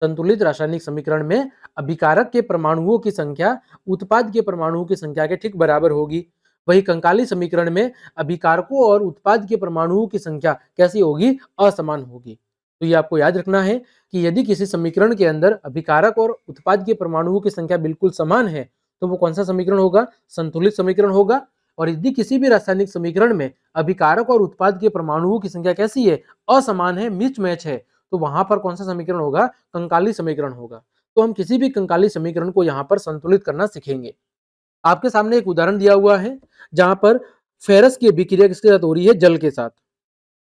संतुलित रासायनिक समीकरण में अभिकारक के परमाणुओं की संख्या उत्पाद के परमाणुओं की संख्या के ठीक बराबर होगी वही कंकाली समीकरण में अभिकारकों और उत्पाद के परमाणुओं की संख्या कैसी होगी असमान होगी तो ये आपको याद रखना है कि यदि किसी समीकरण के अंदर अभिकारक और उत्पाद के परमाणुओं की संख्या बिल्कुल समान है तो वो कौन सा समीकरण होगा संतुलित समीकरण होगा और यदि किसी भी रासायनिक समीकरण में अभिकारक और उत्पाद के परमाणुओं की संख्या कैसी है असमान है मिच मैच है तो वहां पर कौन सा समीकरण होगा कंकाली समीकरण होगा तो हम किसी भी कंकाली समीकरण को यहाँ पर संतुलित करना सीखेंगे आपके सामने एक उदाहरण दिया हुआ है जहां पर फेरस की अभिक्रिया किसके साथ हो रही है जल के साथ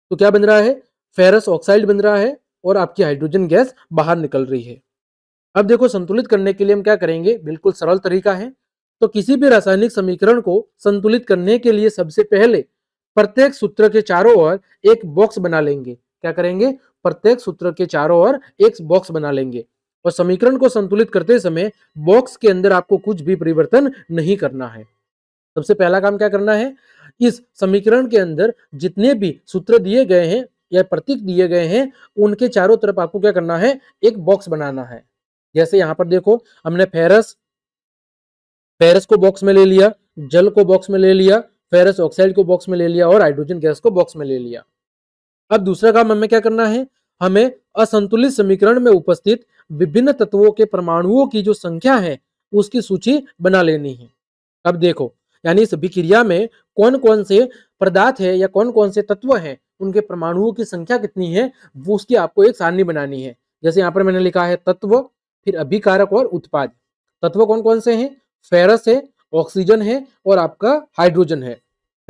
तो क्या बन रहा है फेरस ऑक्साइड बन रहा है और आपकी हाइड्रोजन गैस बाहर निकल रही है अब देखो संतुलित करने के लिए हम क्या करेंगे बिल्कुल सरल तरीका है तो किसी भी रासायनिक समीकरण को संतुलित करने के लिए सबसे पहले प्रत्येक सूत्र के चारों ओर एक बॉक्स बना लेंगे क्या करेंगे प्रत्येक सूत्र के चारों ओर एक बॉक्स बना लेंगे और समीकरण को संतुलित करते समय बॉक्स के अंदर आपको कुछ भी परिवर्तन नहीं करना है सबसे पहला काम क्या करना है इस समीकरण के अंदर जितने भी सूत्र दिए गए हैं या प्रतीक दिए गए हैं उनके चारों तरफ आपको क्या करना है एक बॉक्स बनाना है जैसे यहां पर देखो हमने फेरस फेरस को बॉक्स में ले लिया जल को बॉक्स में ले लिया फेरस ऑक्साइड को बॉक्स में ले लिया और हाइड्रोजन गैस को बॉक्स में ले लिया अब दूसरा काम हमें क्या करना है हमें असंतुलित समीकरण में उपस्थित विभिन्न तत्वों के परमाणुओं की जो संख्या है उसकी सूची बना लेनी है अब देखो यानी इस अभिक्रिया में कौन कौन से पदार्थ है या कौन कौन से तत्व हैं उनके परमाणुओं की संख्या कितनी है वो उसकी आपको एक सारणी बनानी है जैसे यहाँ पर मैंने लिखा है तत्व फिर अभिकारक और उत्पाद तत्व कौन कौन से हैं फेरस है ऑक्सीजन है और आपका हाइड्रोजन है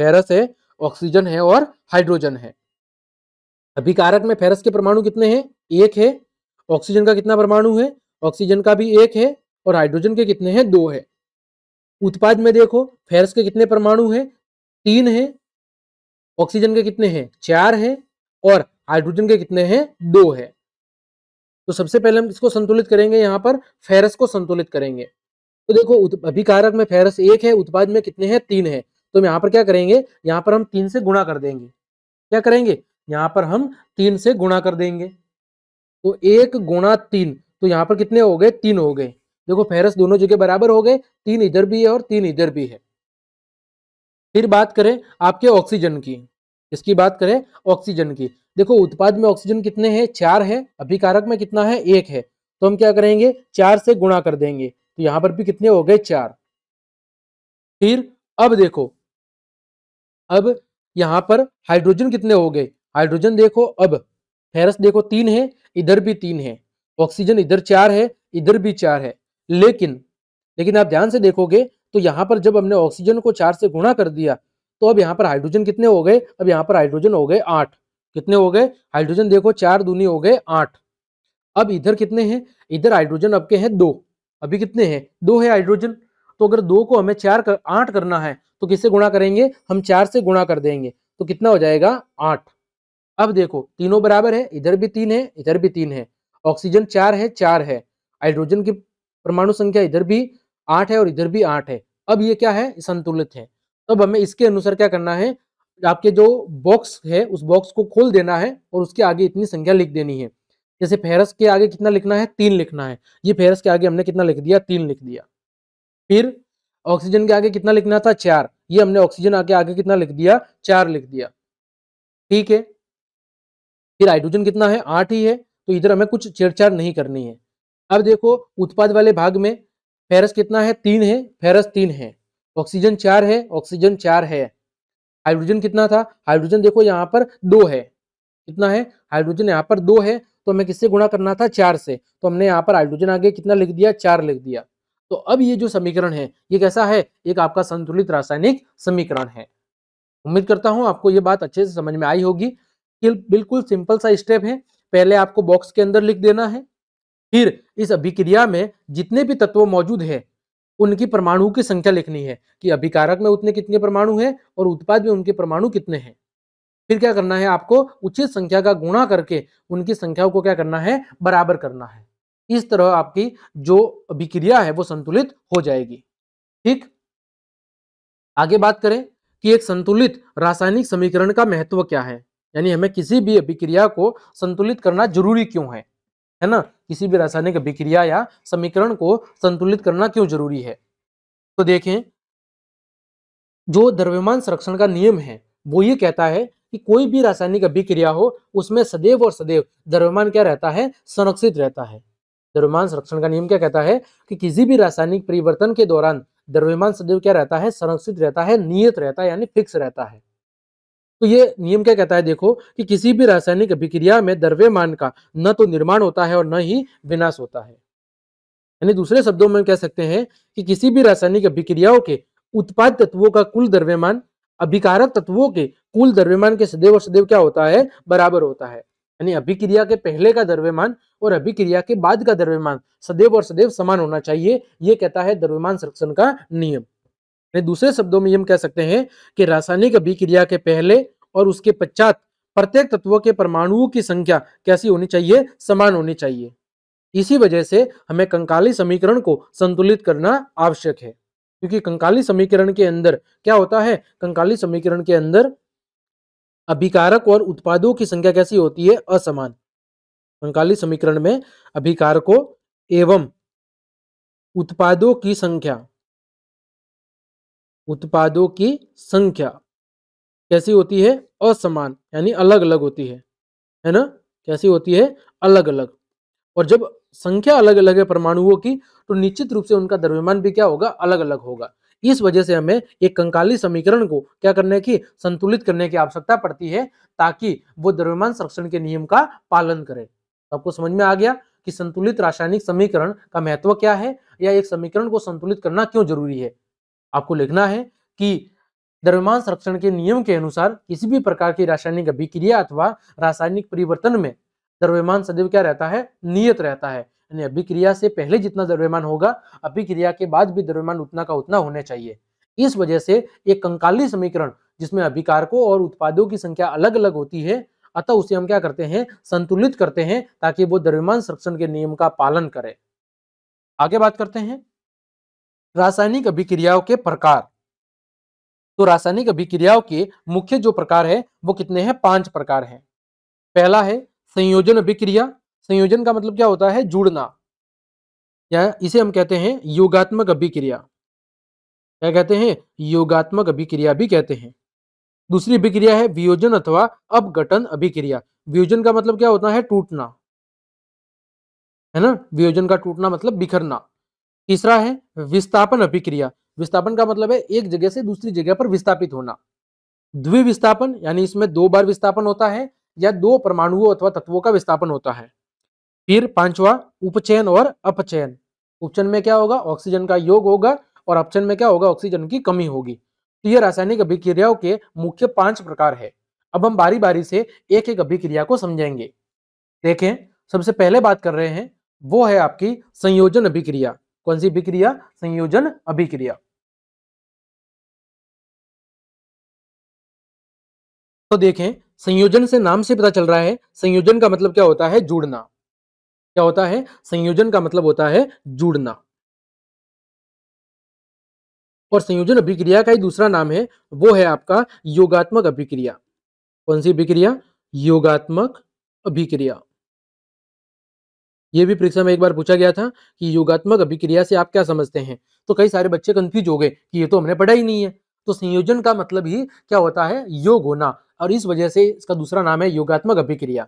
फेरस है ऑक्सीजन है और हाइड्रोजन है अभिकारक में फेरस के परमाणु कितने हैं एक है ऑक्सीजन का कितना परमाणु है ऑक्सीजन का भी एक है और हाइड्रोजन के कितने हैं दो है उत्पाद में देखो फेरस के कितने परमाणु हैं तीन है ऑक्सीजन के कितने हैं चार है और हाइड्रोजन के कितने हैं दो है तो सबसे पहले हम इसको संतुलित करेंगे यहाँ पर फेरस को संतुलित करेंगे तो देखो अभिकारक में फेरस एक है उत्पाद में कितने हैं तीन है तो हम यहाँ पर क्या करेंगे यहाँ पर हम तीन से गुणा कर देंगे क्या करेंगे यहां पर हम तीन से गुणा कर देंगे तो एक गुणा तीन तो यहां पर कितने हो गए तीन हो गए देखो फेरस दोनों जगह बराबर हो गए तीन इधर भी है और तीन इधर भी है फिर बात करें आपके ऑक्सीजन की इसकी बात करें ऑक्सीजन की देखो उत्पाद में ऑक्सीजन कितने हैं चार है अभिकारक में कितना है एक है तो हम क्या करेंगे चार से गुणा कर देंगे तो यहां पर भी कितने हो गए चार फिर अब देखो अब यहां पर हाइड्रोजन कितने हो गए हाइड्रोजन देखो अब फेरस देखो तीन है इधर भी तीन है ऑक्सीजन इधर चार है इधर भी चार है लेकिन लेकिन आप ध्यान से देखोगे तो यहाँ पर जब हमने ऑक्सीजन को चार से गुणा कर दिया तो अब यहाँ पर हाइड्रोजन कितने हो गए अब यहाँ पर हाइड्रोजन हो गए आठ कितने हो गए हाइड्रोजन देखो चार दूनी हो गए आठ अब इधर कितने हैं इधर हाइड्रोजन अब के हैं दो अभी कितने हैं दो है हाइड्रोजन तो अगर दो को हमें चार कर आठ करना है तो किससे गुणा करेंगे हम चार से गुणा कर देंगे तो कितना हो जाएगा आठ अब देखो तीनों बराबर है इधर भी तीन है इधर भी तीन है ऑक्सीजन चार है चार है हाइड्रोजन की परमाणु संख्या इधर भी आठ है और इधर भी आठ है अब ये क्या है संतुलित है तब हमें इसके अनुसार क्या करना है आपके जो बॉक्स है उस बॉक्स को खोल देना है और उसके आगे इतनी संख्या लिख देनी है जैसे फेरस के आगे कितना लिखना है तीन लिखना है ये फेरस के आगे हमने कितना लिख दिया तीन लिख दिया फिर ऑक्सीजन के आगे कितना लिखना था चार ये हमने ऑक्सीजन आगे आगे कितना लिख दिया चार लिख दिया ठीक है फिर हाइड्रोजन कितना है आठ ही है तो इधर हमें कुछ छेड़छाड़ नहीं करनी है अब देखो उत्पाद वाले भाग में फेरस कितना है तीन है फेरस तीन है ऑक्सीजन चार है ऑक्सीजन चार है हाइड्रोजन कितना था हाइड्रोजन देखो यहाँ पर दो है कितना है हाइड्रोजन यहाँ पर दो है तो हमें किससे गुणा करना था चार से तो हमने यहाँ पर हाइड्रोजन आगे कितना लिख दिया चार लिख दिया तो अब ये जो समीकरण है ये कैसा है एक आपका संतुलित रासायनिक समीकरण है उम्मीद करता हूँ आपको ये बात अच्छे से समझ में आई होगी बिल्कुल सिंपल सा स्टेप है पहले आपको बॉक्स के अंदर लिख देना है फिर इस अभिक्रिया में जितने भी तत्व मौजूद है उनकी परमाणु की संख्या लिखनी है कि अभिकारक में उतने कितने परमाणु हैं और उत्पाद में उनके परमाणु कितने हैं फिर क्या करना है आपको उचित संख्या का गुणा करके उनकी संख्याओं को क्या करना है बराबर करना है इस तरह आपकी जो अभिक्रिया है वो संतुलित हो जाएगी ठीक आगे बात करें कि एक संतुलित रासायनिक समीकरण का महत्व क्या है यानी हमें किसी भी अभिक्रिया को संतुलित करना जरूरी क्यों है है ना किसी भी रासायनिक अभिक्रिया या समीकरण को संतुलित करना क्यों जरूरी है तो देखें जो द्रव्यमान संरक्षण का नियम है वो ये कहता है कि कोई भी रासायनिक अभिक्रिया हो उसमें सदैव और सदैव द्रव्यमान क्या रहता है संरक्षित रहता है द्रव्यमान संरक्षण का नियम क्या कहता है कि किसी भी रासायनिक परिवर्तन के दौरान द्रव्यमान सदैव क्या रहता है संरक्षित रहता है नियत रहता है यानी फिक्स रहता है तो ये नियम क्या कहता है देखो कि किसी भी रासायनिक अभिक्रिया में द्रव्यमान का न तो निर्माण होता है और न ही विनाश होता है यानी दूसरे शब्दों में कह सकते हैं कि किसी भी रासायनिक अभिक्रियाओं के उत्पाद तत्वों का कुल द्रव्यमान अभिकारक तत्वों के कुल द्रव्यमान के सदैव और सदैव क्या होता है बराबर होता है यानी अभिक्रिया के पहले का द्रव्यमान और अभिक्रिया के बाद का द्रव्यमान सदैव और सदैव समान होना चाहिए यह कहता है द्रव्यमान संरक्षण का नियम दूसरे शब्दों में हम कह सकते हैं कि रासायनिक अभिक्रिया के पहले और उसके पश्चात प्रत्येक तत्व के परमाणुओं की संख्या कैसी होनी चाहिए समान होनी चाहिए इसी वजह से हमें कंकाली समीकरण को संतुलित करना आवश्यक है क्योंकि कंकाली समीकरण के अंदर क्या होता है कंकाली समीकरण के अंदर अभिकारक और उत्पादों की संख्या कैसी होती है असमान कंकाली समीकरण में अभिकारकों एवं उत्पादों की संख्या उत्पादों की संख्या कैसी होती है असमान यानी अलग अलग होती है है ना कैसी होती है अलग अलग और जब संख्या अलग अलग है परमाणुओं की तो निश्चित रूप से उनका द्रव्यमान भी क्या होगा अलग अलग होगा इस वजह से हमें एक कंकाली समीकरण को क्या करने की संतुलित करने की आवश्यकता पड़ती है ताकि वो द्रव्यमान संरक्षण के नियम का पालन करे तो आपको समझ में आ गया कि संतुलित रासायनिक समीकरण का महत्व क्या है या एक समीकरण को संतुलित करना क्यों जरूरी है आपको लिखना है कि द्रव्यमान संरक्षण के नियम के अनुसार किसी भी प्रकार की रासायनिक अभिक्रिया अथवा रासायनिक परिवर्तन में द्रव्यमान सदैव क्या रहता है नियत रहता है यानी अभिक्रिया से पहले जितना द्रव्यमान होगा अभिक्रिया के बाद भी द्रव्यमान उतना का उतना होना चाहिए इस वजह से एक कंकाली समीकरण जिसमें अभिकारकों और उत्पादों की संख्या अलग अलग होती है अतः उसे हम क्या करते हैं संतुलित करते हैं ताकि वो द्रव्यमान संरक्षण के नियम का पालन करे आगे बात करते हैं रासायनिक अभिक्रियाओं के प्रकार तो रासायनिक अभिक्रियाओं के मुख्य जो प्रकार है वो कितने हैं पांच प्रकार हैं पहला है संयोजन अभिक्रिया संयोजन का मतलब क्या होता है जुड़ना या इसे हम कहते हैं योगात्मक अभिक्रिया क्या कहते हैं योगात्मक अभिक्रिया भी कहते हैं दूसरी अभिक्रिया है वियोजन अथवा अपघटन अभिक्रिया वियोजन का मतलब क्या होता है टूटना है ना वियोजन का टूटना मतलब बिखरना तीसरा है विस्थापन अभिक्रिया विस्थापन का मतलब है एक जगह से दूसरी जगह पर विस्थापित होना द्विविस्थापन यानी इसमें दो बार विस्थापन होता है या दो परमाणुओं अथवा तत्वों का विस्थापन होता है फिर पांचवा उपचयन और अपचयन उपचयन में क्या होगा ऑक्सीजन का योग होगा और अपचयन में क्या होगा ऑक्सीजन की कमी होगी तो ये रासायनिक अभिक्रियाओं के मुख्य पांच प्रकार है अब हम बारी बारी से एक एक अभिक्रिया को समझेंगे देखें सबसे पहले बात कर रहे हैं वो है आपकी संयोजन अभिक्रिया कौन सी अभिक्रिया संयोजन अभिक्रिया तो देखें संयोजन से नाम से पता चल रहा है संयोजन का मतलब क्या होता है जुड़ना क्या होता है संयोजन का मतलब होता है जुड़ना और संयोजन अभिक्रिया का ही दूसरा नाम है वो है आपका योगात्मक अभिक्रिया कौन सी अभिक्रिया योगात्मक अभिक्रिया ये भी परीक्षा में एक बार पूछा गया था कि योगात्मक अभिक्रिया से आप क्या समझते हैं तो कई सारे बच्चे कंफ्यूज हो गए कि ये तो हमने पढ़ा ही नहीं है तो संयोजन का मतलब ही क्या होता है योग होना और इस वजह से इसका दूसरा नाम है योगात्मक अभिक्रिया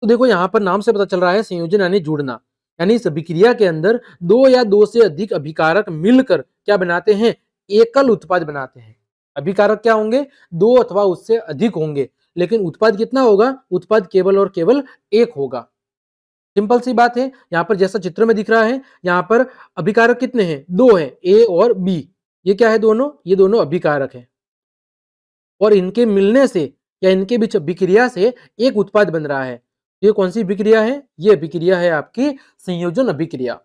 तो देखो यहाँ पर नाम से पता चल रहा है संयोजन यानी जुड़ना यानी इस अभिक्रिया के अंदर दो या दो से अधिक अभिकारक मिलकर क्या बनाते हैं एकल उत्पाद बनाते हैं अभिकारक क्या होंगे दो अथवा उससे अधिक होंगे लेकिन उत्पाद कितना होगा उत्पाद केवल और केवल एक होगा सिंपल सी बात है यहाँ पर जैसा चित्र में दिख रहा है यहाँ पर अभिकारक कितने हैं दो हैं ए और बी ये क्या है दोनों ये दोनों अभिकारक हैं और इनके मिलने से या इनके बीच अभिक्रिया से एक उत्पाद बन रहा है ये कौन सी अभिक्रिया है ये अभिक्रिया है आपकी संयोजन अभिक्रिया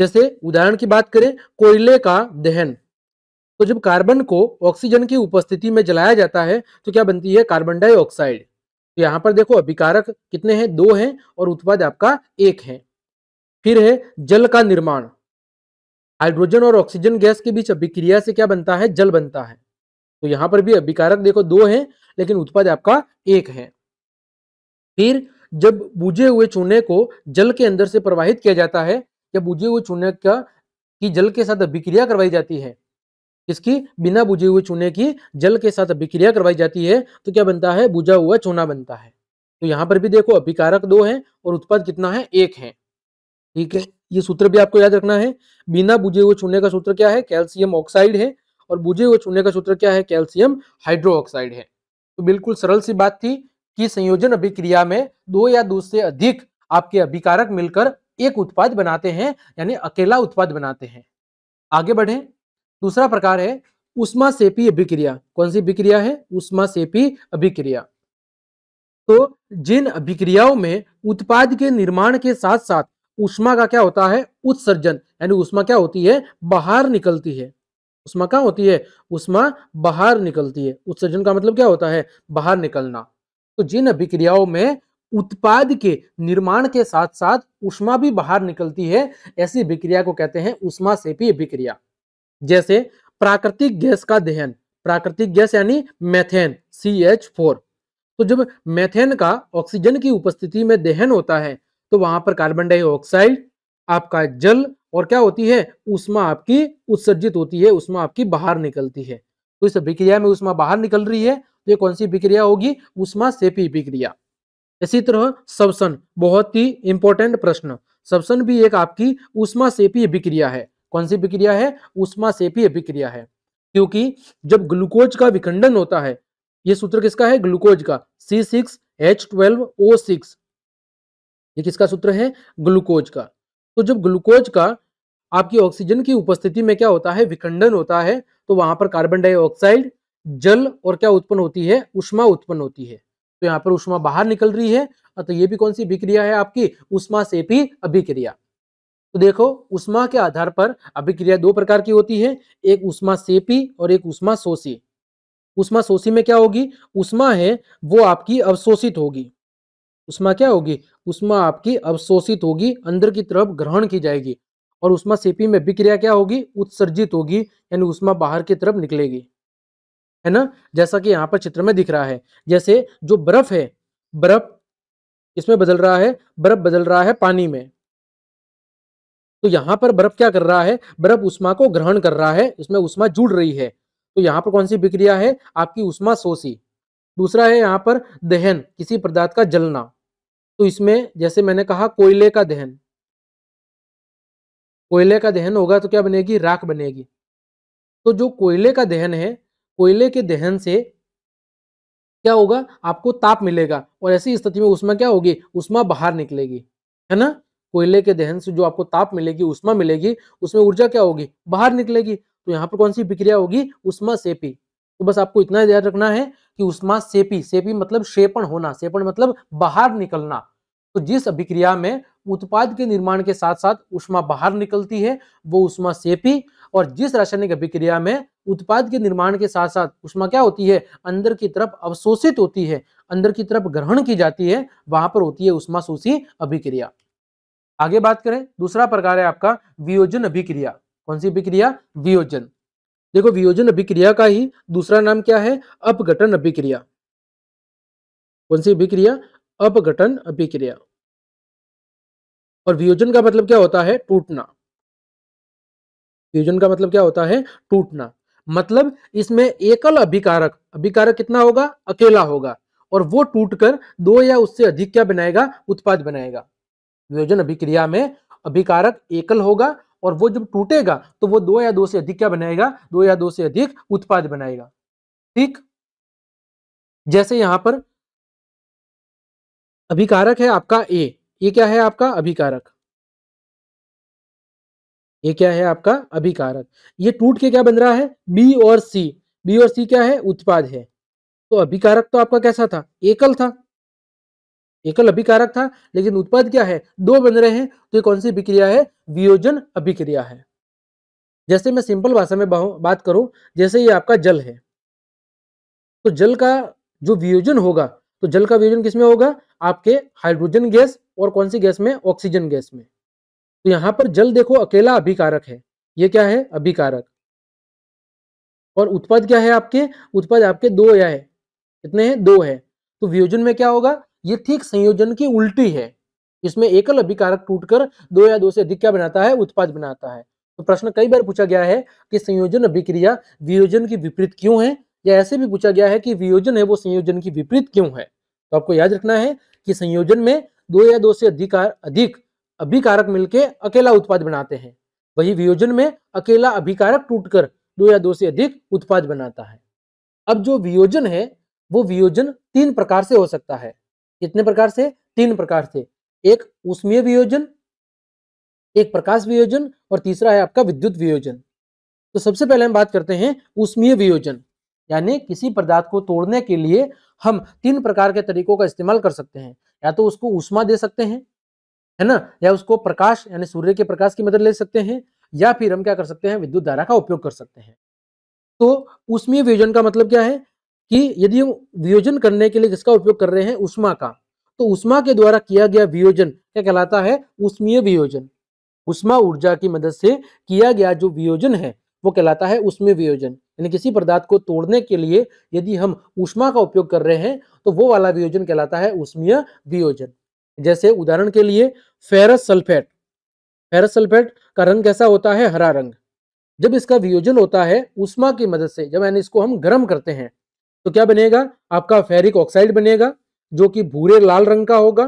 जैसे उदाहरण की बात करें कोयले का दहन तो जब कार्बन को ऑक्सीजन की उपस्थिति में जलाया जाता है तो क्या बनती है कार्बन डाइऑक्साइड तो यहाँ पर देखो अभिकारक कितने हैं दो हैं और उत्पाद आपका एक है फिर है जल का निर्माण हाइड्रोजन और ऑक्सीजन गैस के बीच अभिक्रिया से क्या बनता है जल बनता है तो यहाँ पर भी अभिकारक देखो दो हैं लेकिन उत्पाद आपका एक है फिर जब बुझे हुए चूने को जल के अंदर से प्रवाहित किया जाता है या बुझे हुए चूने का की जल के साथ अभिक्रिया करवाई जाती है इसकी बिना बुझे हुए चूने की जल के साथ अभिक्रिया करवाई जाती है तो क्या बनता है बुझा हुआ चूना बनता है तो यहाँ पर भी देखो अभिकारक दो है और उत्पाद कितना है एक है ठीक है ये सूत्र भी आपको याद रखना है बिना बुझे हुए चूने का सूत्र क्या है कैल्शियम ऑक्साइड है और बुझे हुए चूने का सूत्र क्या है कैल्सियम हाइड्रो ऑक्साइड है तो बिल्कुल सरल सी बात थी कि संयोजन अभिक्रिया में दो या दो से अधिक आपके अभिकारक मिलकर एक उत्पाद बनाते हैं यानी अकेला उत्पाद बनाते हैं आगे बढ़े दूसरा प्रकार है उष्मा सेपी अभिक्रिया कौन सी अभिक्रिया है उष्मा सेपी अभिक्रिया तो जिन अभिक्रियाओं में उत्पाद के निर्माण के साथ साथ उष्मा का क्या होता है उत्सर्जन यानी उष्मा क्या होती है बाहर निकलती है उष्मा क्या होती है उष्मा बाहर निकलती है उत्सर्जन का मतलब क्या होता है बाहर निकलना तो जिन अभिक्रियाओं में उत्पाद के निर्माण के साथ साथ उष्मा भी बाहर निकलती है ऐसी अभिक्रिया को कहते हैं उष्मा सेपी अभिक्रिया जैसे प्राकृतिक गैस का दहन प्राकृतिक गैस यानी मैथेन सी एच फोर तो जब मैथेन का ऑक्सीजन की उपस्थिति में दहन होता है तो वहां पर कार्बन डाइऑक्साइड आपका जल और क्या होती है उष्मा आपकी उत्सर्जित होती है उष्मा आपकी बाहर निकलती है तो इस अभिक्रिया में उष्मा बाहर निकल रही है तो ये कौन सी अभिक्रिया होगी उष्मा सेपी अभिक्रिया इसी तरह सबसन बहुत ही इंपॉर्टेंट प्रश्न सबसन भी एक आपकी उष्मा सेपी अभिक्रिया है कौन सी अभिक्रिया है उष्मा से भी अभिक्रिया है क्योंकि जब ग्लूकोज का विखंडन होता है यह सूत्र किसका है ग्लूकोज का C six H twelve O six ये किसका सूत्र है ग्लूकोज का तो जब ग्लूकोज का आपकी ऑक्सीजन की उपस्थिति में क्या होता है विखंडन होता है तो वहां पर कार्बन डाइऑक्साइड जल और क्या उत्पन्न होती है उष्मा उत्पन्न होती है तो यहाँ पर उष्मा बाहर निकल रही है तो ये भी कौन सी अभिक्रिया है आपकी उष्मा से भी अभिक्रिया तो देखो उष्मा के आधार पर अभिक्रिया दो प्रकार की होती है एक उष्मा सेपी और एक उष्मा शोषी उष्मा शोषी में क्या होगी उष्मा है वो आपकी अवशोषित होगी उष्मा क्या होगी उष्मा आपकी अवशोषित होगी अंदर की तरफ ग्रहण की जाएगी और उष्मा सेपी में अभिक्रिया क्या होगी उत्सर्जित होगी यानी उष्मा बाहर की तरफ निकलेगी है ना जैसा कि यहाँ पर चित्र में दिख रहा है जैसे जो बर्फ है बर्फ इसमें बदल रहा है बर्फ बदल रहा है पानी में तो यहाँ पर बर्फ क्या कर रहा है बर्फ उष्मा को ग्रहण कर रहा है इसमें उष्मा जुड़ रही है तो यहाँ पर कौन सी विक्रिया है आपकी उष्मा सोसी दूसरा है यहाँ पर दहन किसी पदार्थ का जलना तो इसमें जैसे मैंने कहा कोयले का दहन कोयले का दहन होगा तो क्या बनेगी राख बनेगी तो जो कोयले का दहन है कोयले के दहन से क्या होगा आपको ताप मिलेगा और ऐसी स्थिति में उसमें क्या होगी उष्मा बाहर निकलेगी है ना कोयले के दहन से जो आपको ताप मिलेगी उष्मा मिलेगी उसमें ऊर्जा क्या होगी बाहर निकलेगी तो यहाँ पर कौन सी विक्रिया होगी उष्मा सेपी तो बस आपको इतना ध्यान रखना है कि उष्मा सेपी सेपी मतलब शेपण होना शेपण मतलब बाहर निकलना तो जिस अभिक्रिया में उत्पाद के निर्माण के साथ साथ उष्मा बाहर निकलती है वो उष्मा सेपी और जिस रासायनिक अभिक्रिया में उत्पाद के निर्माण के साथ साथ उष्मा क्या होती है अंदर की तरफ अवशोषित होती है अंदर की तरफ ग्रहण की जाती है वहां पर होती है उष्मा शोषी अभिक्रिया आगे बात करें दूसरा प्रकार है आपका वियोजन अभिक्रिया कौन सी अभिक्रिया वियोजन देखो वियोजन अभिक्रिया का ही दूसरा नाम क्या है अपघटन अभिक्रिया कौन सी अभिक्रिया अपघटन अभिक्रिया और वियोजन का मतलब क्या होता है टूटना वियोजन का मतलब क्या होता है टूटना मतलब इसमें एकल अभिकारक अभिकारक कितना होगा अकेला होगा और वो टूटकर दो या उससे अधिक क्या बनाएगा उत्पाद बनाएगा विभाजन अभिक्रिया में अभिकारक एकल होगा और वो जब टूटेगा तो वो दो या दो से अधिक क्या बनाएगा दो या दो से अधिक उत्पाद बनाएगा ठीक जैसे यहां पर अभिकारक है आपका ए ये क्या है आपका अभिकारक ये क्या है आपका अभिकारक ये टूट के क्या बन रहा है बी और सी बी और सी क्या है उत्पाद है तो अभिकारक तो आपका कैसा था एकल था एकल अभिकारक था लेकिन उत्पाद क्या है दो बन रहे हैं तो ये कौन सी अभिक्रिया है वियोजन अभिक्रिया है जैसे मैं सिंपल भाषा में बात करूं जैसे ये आपका जल है तो जल का जो वियोजन होगा तो जल का वियोजन किसमें होगा आपके हाइड्रोजन गैस और कौन सी गैस में ऑक्सीजन गैस में तो यहां पर जल देखो अकेला अभिकारक है ये क्या है अभिकारक और उत्पाद क्या है आपके उत्पाद आपके दो या है कितने हैं दो है तो वियोजन में क्या होगा ये ठीक संयोजन की उल्टी है इसमें एकल अभिकारक टूटकर दो या दो से अधिक क्या बनाता है उत्पाद बनाता है तो प्रश्न कई बार पूछा गया है कि संयोजन अभिक्रिया वियोजन की विपरीत क्यों है या ऐसे भी पूछा गया है कि वियोजन है वो संयोजन की विपरीत क्यों है तो आपको याद रखना है कि संयोजन में दो या दो से अधिक अधिक अभिकारक मिलकर अकेला उत्पाद बनाते हैं वही वियोजन में अकेला अभिकारक टूटकर दो या दो से अधिक उत्पाद बनाता है अब जो वियोजन है वो वियोजन तीन प्रकार से हो सकता है कितने प्रकार से तीन प्रकार से एक उष्मीय वियोजन एक प्रकाश वियोजन और तीसरा है आपका विद्युत वियोजन तो सबसे पहले हम बात करते हैं उष्मीय वियोजन यानी किसी पदार्थ को तोड़ने के लिए हम तीन प्रकार के तरीकों का इस्तेमाल कर सकते हैं या तो उसको उष्मा दे सकते हैं है ना या उसको प्रकाश यानी सूर्य के प्रकाश की मदद ले सकते हैं या फिर हम क्या कर सकते हैं विद्युत धारा का उपयोग कर सकते हैं तो उष्मीय वियोजन का मतलब क्या है कि यदि हम वियोजन करने के लिए किसका उपयोग कर रहे हैं उष्मा का तो उष्मा के द्वारा किया गया वियोजन क्या कहलाता है उष्मीय वियोजन उष्मा ऊर्जा की मदद से किया गया जो वियोजन है वो कहलाता है उष्मीय वियोजन यानी किसी पदार्थ को तोड़ने के लिए यदि हम उष्मा का उपयोग कर रहे हैं तो वो वाला वियोजन कहलाता है उष्मीय वियोजन जैसे उदाहरण के लिए फेरस सल्फेट फेरस सल्फेट का रंग कैसा होता है हरा रंग जब इसका वियोजन होता है उष्मा की मदद से जब यानी इसको हम गर्म करते हैं तो क्या बनेगा आपका फेरिक ऑक्साइड बनेगा जो कि भूरे लाल रंग का होगा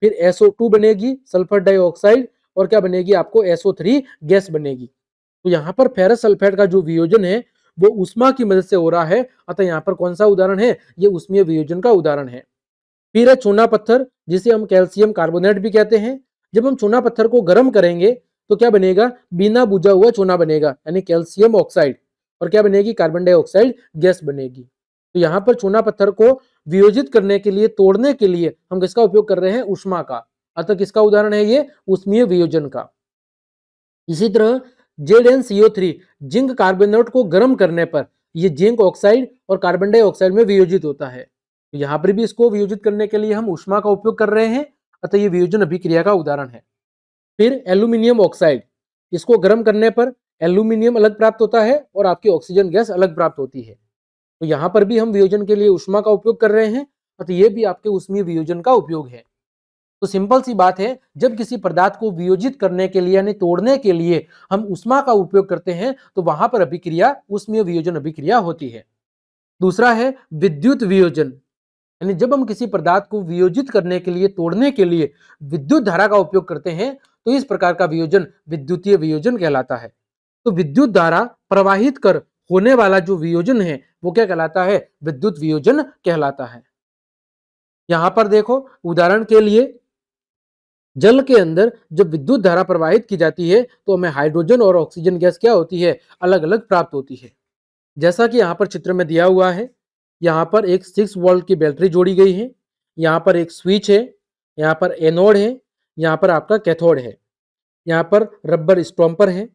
फिर SO2 बनेगी सल्फर डाइऑक्साइड और क्या बनेगी आपको SO3 गैस बनेगी तो यहाँ पर फेरस सल्फेट का जो वियोजन है वो उष्मा की मदद से हो रहा है अतः यहाँ पर कौन सा उदाहरण है ये उष्मीय वियोजन का उदाहरण है फिर है चूना पत्थर जिसे हम कैल्शियम कार्बोनेट भी कहते हैं जब हम चूना पत्थर को गर्म करेंगे तो क्या बनेगा बिना बुझा हुआ चूना बनेगा यानी कैल्शियम ऑक्साइड और क्या बनेगी कार्बन डाइऑक्साइड गैस बनेगी तो यहाँ पर चूना पत्थर को वियोजित करने के लिए तोड़ने के लिए हम किसका उपयोग कर रहे हैं उष्मा का अतः किसका उदाहरण है ये उष्मीय वियोजन का इसी तरह Z N CO three zinc carbonate को गर्म करने पर यह जिंक ऑक्साइड और कार्बन डाइऑक्साइड में वियोजित होता है तो यहाँ पर भी इसको वियोजित करने के लिए हम उष्मा का उपयोग कर रहे हैं अतः ये वियोजन अभिक्रिया का उदाहरण है फिर एल्यूमिनियम ऑक्साइड इसको गर्म करने पर एल्यूमिनियम अलग प्राप्त होता है और आपकी ऑक्सीजन गैस अलग प्राप्त होती है तो यहाँ पर भी हम वियोजन के लिए उष्मा का उपयोग कर रहे हैं तो ये भी आपके उष्मीय वियोजन का उपयोग है तो सिंपल सी बात है जब किसी पदार्थ को वियोजित करने के लिए यानी तोड़ने के लिए हम उष्मा का उपयोग करते हैं तो वहां पर अभिक्रिया उष्मीय वियोजन अभिक्रिया होती है दूसरा है विद्युत वियोजन यानी जब हम किसी पदार्थ को वियोजित करने के लिए तोड़ने के लिए विद्युत धारा का उपयोग करते हैं तो इस प्रकार का वियोजन विद्युतीय वियोजन कहलाता है तो विद्युत धारा प्रवाहित कर होने वाला जो वियोजन है वो क्या कहलाता है विद्युत वियोजन कहलाता है यहां पर देखो उदाहरण के लिए जल के अंदर जब विद्युत धारा प्रवाहित की जाती है तो हमें हाइड्रोजन और ऑक्सीजन गैस क्या होती है अलग अलग प्राप्त होती है जैसा कि यहाँ पर चित्र में दिया हुआ है यहाँ पर एक सिक्स वोल्ट की बैटरी जोड़ी गई है यहाँ पर एक स्विच है यहाँ पर एनोड है यहाँ पर आपका कैथोड है यहाँ पर रबर स्टॉम्पर है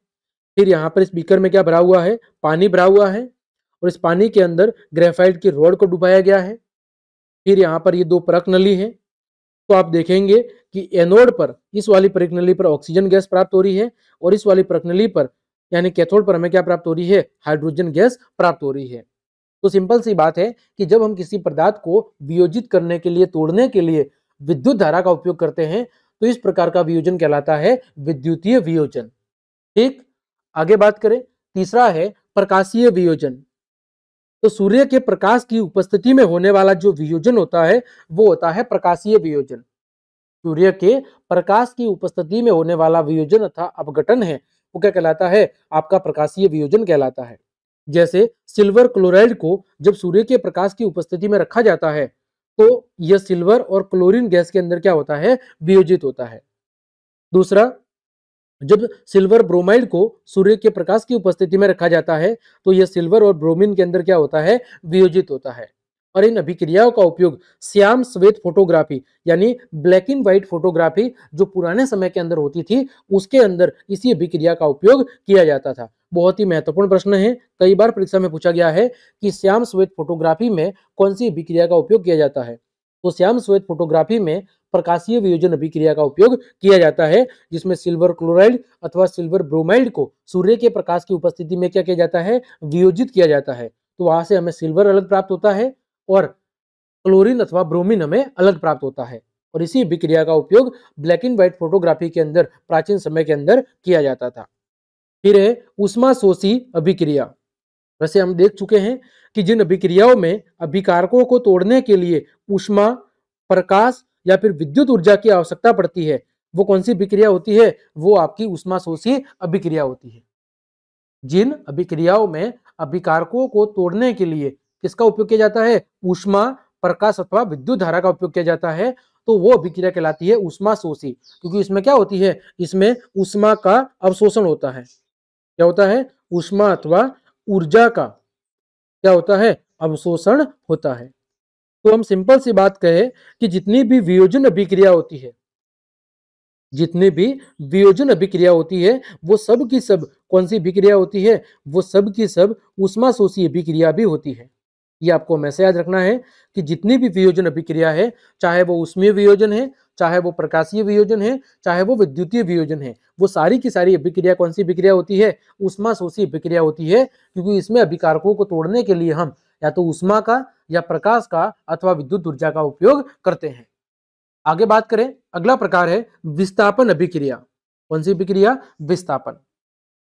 फिर यहाँ पर स्पीकर में क्या भरा हुआ है पानी भरा हुआ है और इस पानी के अंदर ग्रेफाइट की रोड को डुबाया गया है फिर यहाँ पर ये दो परख नली है तो आप देखेंगे कि एनोड पर इस वाली परख नली पर ऑक्सीजन गैस प्राप्त हो रही है और इस वाली परख नली पर यानी कैथोड पर हमें क्या प्राप्त हो रही है हाइड्रोजन गैस प्राप्त हो रही है तो सिंपल सी बात है कि जब हम किसी पदार्थ को वियोजित करने के लिए तोड़ने के लिए विद्युत धारा का उपयोग करते हैं तो इस प्रकार का वियोजन कहलाता है विद्युतीय वियोजन ठीक आगे बात करें तीसरा है प्रकाशीय वियोजन तो सूर्य के प्रकाश की उपस्थिति में होने वाला जो वियोजन होता है वो होता है प्रकाशीय वियोजन सूर्य के प्रकाश की उपस्थिति में होने वाला वियोजन अथा अपघटन है वो क्या कहलाता है आपका प्रकाशीय वियोजन कहलाता है जैसे सिल्वर क्लोराइड को जब सूर्य के प्रकाश की उपस्थिति में रखा जाता है तो यह सिल्वर और क्लोरीन गैस के अंदर क्या होता है वियोजित होता है दूसरा जब सिल्वर ब्रोमाइड को सूर्य के प्रकाश की उपस्थिति में रखा जाता है तो यह सिल्वर और ब्रोमीन के अंदर क्या होता है वियोजित होता है और इन अभिक्रियाओं का उपयोग श्याम श्वेत फोटोग्राफी यानी ब्लैक एंड व्हाइट फोटोग्राफी जो पुराने समय के अंदर होती थी उसके अंदर इसी अभिक्रिया का उपयोग किया जाता था बहुत ही महत्वपूर्ण प्रश्न है कई बार परीक्षा में पूछा गया है कि श्याम श्वेत फोटोग्राफी में कौन सी अभिक्रिया का उपयोग किया जाता है तो श्याम श्वेत फोटोग्राफी में प्रकाशीय वियोजन अभिक्रिया का उपयोग किया जाता है जिसमें सिल्वर क्लोराइड अथवा सिल्वर ब्रोमाइड को सूर्य के प्रकाश की उपस्थिति में क्या किया जाता है वियोजित किया जाता है तो वहां से हमें सिल्वर अलग प्राप्त होता है और क्लोरिन अथवा ब्रोमिन हमें अलग प्राप्त होता है और इसी अभिक्रिया का उपयोग ब्लैक एंड व्हाइट फोटोग्राफी के अंदर प्राचीन समय के अंदर किया जाता था फिर है उष्मा शोषी अभिक्रिया वैसे हम देख चुके हैं कि जिन अभिक्रियाओं में अभिकारकों को तोड़ने के लिए ऊष्मा प्रकाश या फिर विद्युत ऊर्जा की आवश्यकता पड़ती है वो कौन सी अभिक्रिया होती है वो आपकी उष्मा शोषी अभिक्रिया होती है जिन अभिक्रियाओं में अभिकारकों को तोड़ने के लिए किसका उपयोग किया जाता है ऊष्मा प्रकाश अथवा विद्युत धारा का उपयोग किया जाता है तो वो अभिक्रिया कहलाती है उष्मा शोषी क्योंकि इसमें क्या होती है इसमें उष्मा का अवशोषण होता है क्या होता है उष्मा अथवा ऊर्जा का क्या होता है अवशोषण होता है तो हम सिंपल सी बात कहें कि जितनी भी वियोजन अभिक्रिया होती है जितनी भी वियोजन अभिक्रिया होती है वो सब की सब कौन सी अभिक्रिया होती है वो सब की सब उष्मा शोषी अभिक्रिया भी होती है ये आपको हमेशा याद रखना है कि जितनी भी वियोजन अभिक्रिया है चाहे वो उष्मीय वियोजन है चाहे वो प्रकाशीय वियोजन है चाहे वो विद्युतीय वियोजन है वो सारी की सारी अभिक्रिया कौन सी अभिक्रिया होती है उष्मा शोषी अभिक्रिया होती है क्योंकि इसमें अभिकारकों को तोड़ने के लिए हम या तो उष्मा का या प्रकाश का अथवा विद्युत ऊर्जा का उपयोग करते हैं आगे बात करें अगला प्रकार है विस्थापन अभिक्रिया कौन सी अभिक्रिया विस्थापन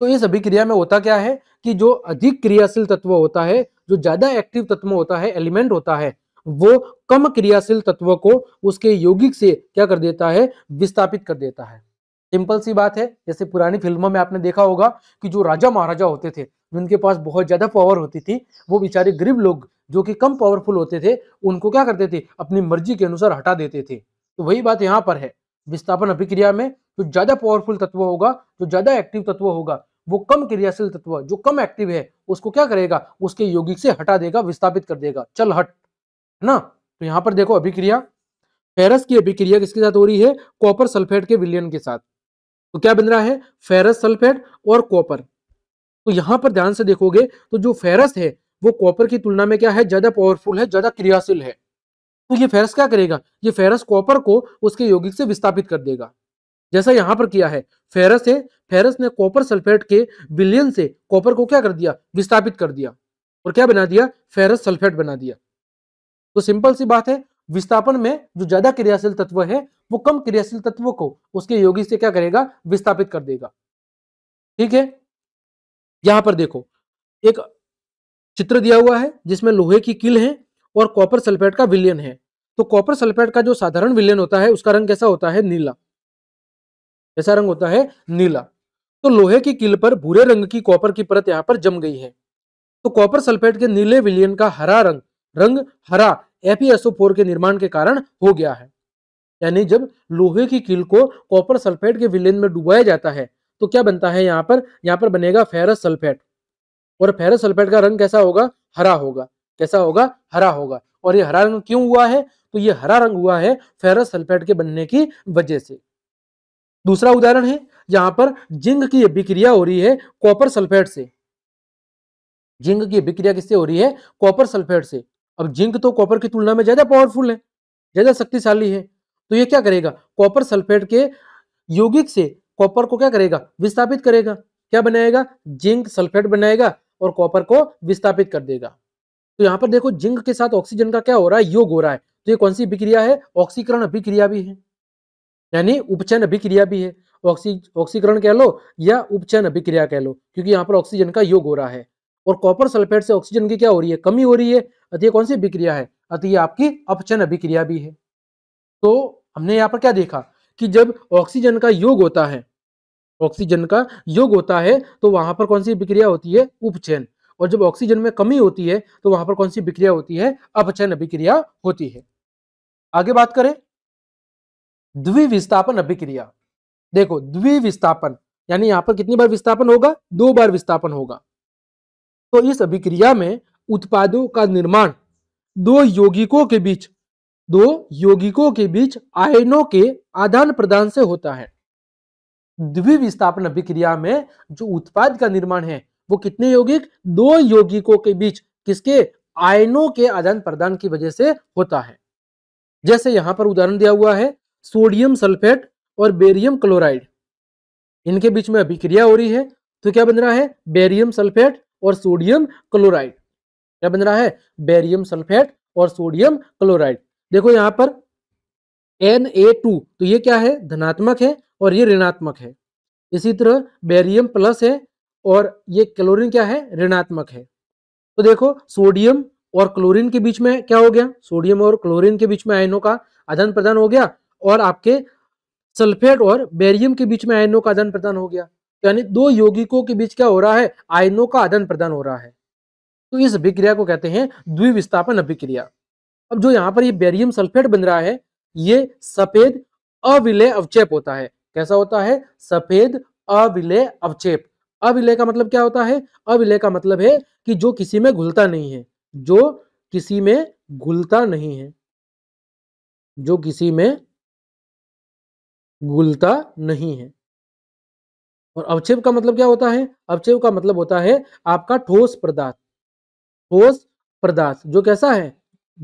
तो इस अभिक्रिया में होता क्या है कि जो अधिक क्रियाशील तत्व होता है जो ज्यादा एक्टिव तत्व होता है एलिमेंट होता है वो कम क्रियाशील तत्व को उसके यौगिक से क्या कर देता है विस्थापित कर देता है सिंपल सी बात है जैसे पुरानी फिल्मों में आपने देखा होगा कि जो राजा महाराजा होते थे जिनके पास बहुत ज्यादा पावर होती थी वो बेचारे गरीब लोग जो कि कम पावरफुल होते थे उनको क्या करते थे अपनी मर्जी के अनुसार हटा देते थे तो वही बात यहाँ पर है विस्थापन अभिक्रिया में जो ज्यादा पावरफुल तत्व होगा जो ज्यादा एक्टिव तत्व होगा वो कम क्रियाशील तत्व जो कम एक्टिव है उसको क्या करेगा उसके यौगिक से हटा देगा विस्थापित कर देगा चल हट है ना तो यहाँ पर देखो अभिक्रिया फेरस की अभिक्रिया किसके साथ हो रही है कॉपर सल्फेट के विलियन के साथ तो क्या बन रहा है फेरस सल्फेट और कॉपर तो यहाँ पर ध्यान से देखोगे तो जो फेरस है वो कॉपर की तुलना में क्या है ज्यादा पावरफुल है ज्यादा क्रियाशील है तो ये फेरस क्या करेगा ये फेरस कॉपर को उसके यौगिक से विस्थापित कर देगा जैसा यहाँ पर किया है फेरस है फेरस ने कॉपर सल्फेट के विलियन से कॉपर को क्या कर दिया विस्थापित कर दिया और क्या बना दिया फेरस सल्फेट बना दिया तो सिंपल सी बात है विस्थापन में जो ज्यादा क्रियाशील तत्व है वो कम क्रियाशील तत्व को उसके योगी से क्या करेगा विस्थापित कर देगा ठीक है यहां पर देखो एक चित्र दिया हुआ है जिसमें लोहे की किल है और कॉपर सल्फेट का विलियन है तो कॉपर सल्फेट का जो साधारण विलियन होता है उसका रंग कैसा होता है नीला ऐसा रंग होता है नीला तो लोहे की किल पर भूरे रंग की कॉपर की परत यहां पर जम गई है तो कॉपर सल्फेट के नीले विलियन का हरा रंग रंग हरा एपीएसओ के निर्माण के कारण हो गया है यानी जब लोहे की कील को कॉपर सल्फेट के विलेन में डुबाया जाता है तो क्या बनता है यहाँ पर यहाँ पर बनेगा फेरस सल्फेट और फेरस सल्फेट का रंग कैसा होगा हरा होगा कैसा होगा हरा होगा और ये हरा रंग क्यों हुआ है तो ये हरा रंग हुआ है फेरस सल्फेट के बनने की वजह से दूसरा उदाहरण है यहाँ पर जिंक की अभिक्रिया हो रही है कॉपर सल्फेट से जिंक की अभिक्रिया किससे हो रही है कॉपर सल्फेट से अब जिंक तो कॉपर की तुलना में ज़्यादा पावरफुल है ज़्यादा शक्तिशाली है तो ये क्या करेगा कॉपर सल्फेट के यौगिक से कॉपर को क्या करेगा विस्थापित करेगा क्या बनाएगा जिंक सल्फेट बनाएगा और कॉपर को विस्थापित कर देगा तो यहाँ पर देखो जिंक के साथ ऑक्सीजन का क्या हो रहा है योग हो रहा है तो ये कौन सी अभिक्रिया है ऑक्सीकरण अभिक्रिया भी है यानी उपचन अभिक्रिया भी है ऑक्सी ऑक्सीकरण कह लो या उपचन अभिक्रिया कह लो क्योंकि यहाँ पर ऑक्सीजन का योग हो रहा है और कॉपर सल्फेट से ऑक्सीजन की क्या हो रही है कमी हो रही है अतः ये कौन सी अभिक्रिया है अतः ये आपकी अपचन अभिक्रिया भी है तो हमने यहाँ पर क्या देखा कि जब ऑक्सीजन का योग होता है ऑक्सीजन का योग होता है तो वहां पर कौन सी अभिक्रिया होती है उपचयन और जब ऑक्सीजन में कमी होती है तो वहां पर कौन सी विक्रिया होती है अपचयन अभिक्रिया होती है आगे बात करें द्विविस्थापन अभिक्रिया देखो द्विविस्थापन यानी यहां पर कितनी बार विस्थापन होगा दो बार विस्थापन होगा तो इस अभिक्रिया में उत्पादों का निर्माण दो यौगिकों के बीच दो यौगिकों के बीच आयनों के आदान प्रदान से होता है द्विविस्थापन अभिक्रिया में जो उत्पाद का निर्माण है वो कितने यौगिक दो यौगिकों के बीच किसके आयनों के आदान प्रदान की वजह से होता है जैसे यहां पर उदाहरण दिया हुआ है सोडियम सल्फेट और बेरियम क्लोराइड इनके बीच में अभिक्रिया हो रही है तो क्या बन रहा है बेरियम सल्फेट और सोडियम क्लोराइड क्या बन रहा है बेरियम सल्फेट और सोडियम क्लोराइड देखो यहाँ पर एन ए टू तो ये क्या है धनात्मक है और ये ऋणात्मक है इसी तरह बेरियम प्लस है और ये क्लोरीन क्या है ऋणात्मक है तो देखो सोडियम और क्लोरीन के बीच में क्या हो गया सोडियम और क्लोरीन के बीच में आयनों का आदान प्रदान हो गया और आपके सल्फेट और बेरियम के बीच में आयनों का आदान प्रदान हो गया यानी दो यौगिकों के बीच क्या हो रहा है आयनों का आदान प्रदान हो रहा है तो इस अभिक्रिया को कहते हैं द्विविस्थापन अभिक्रिया अब जो यहाँ पर ये बेरियम सल्फेट बन रहा है ये सफेद अविलय अवचेप होता है कैसा होता है सफेद अविलय अवचेप अविलय का मतलब क्या होता है अविलय का मतलब है कि जो किसी में घुलता नहीं है जो किसी में घुलता नहीं है जो किसी में घुलता नहीं है और अवक्षेप का मतलब क्या होता है अवक्षेप का मतलब होता है आपका ठोस पदार्थ ठोस पदार्थ जो कैसा है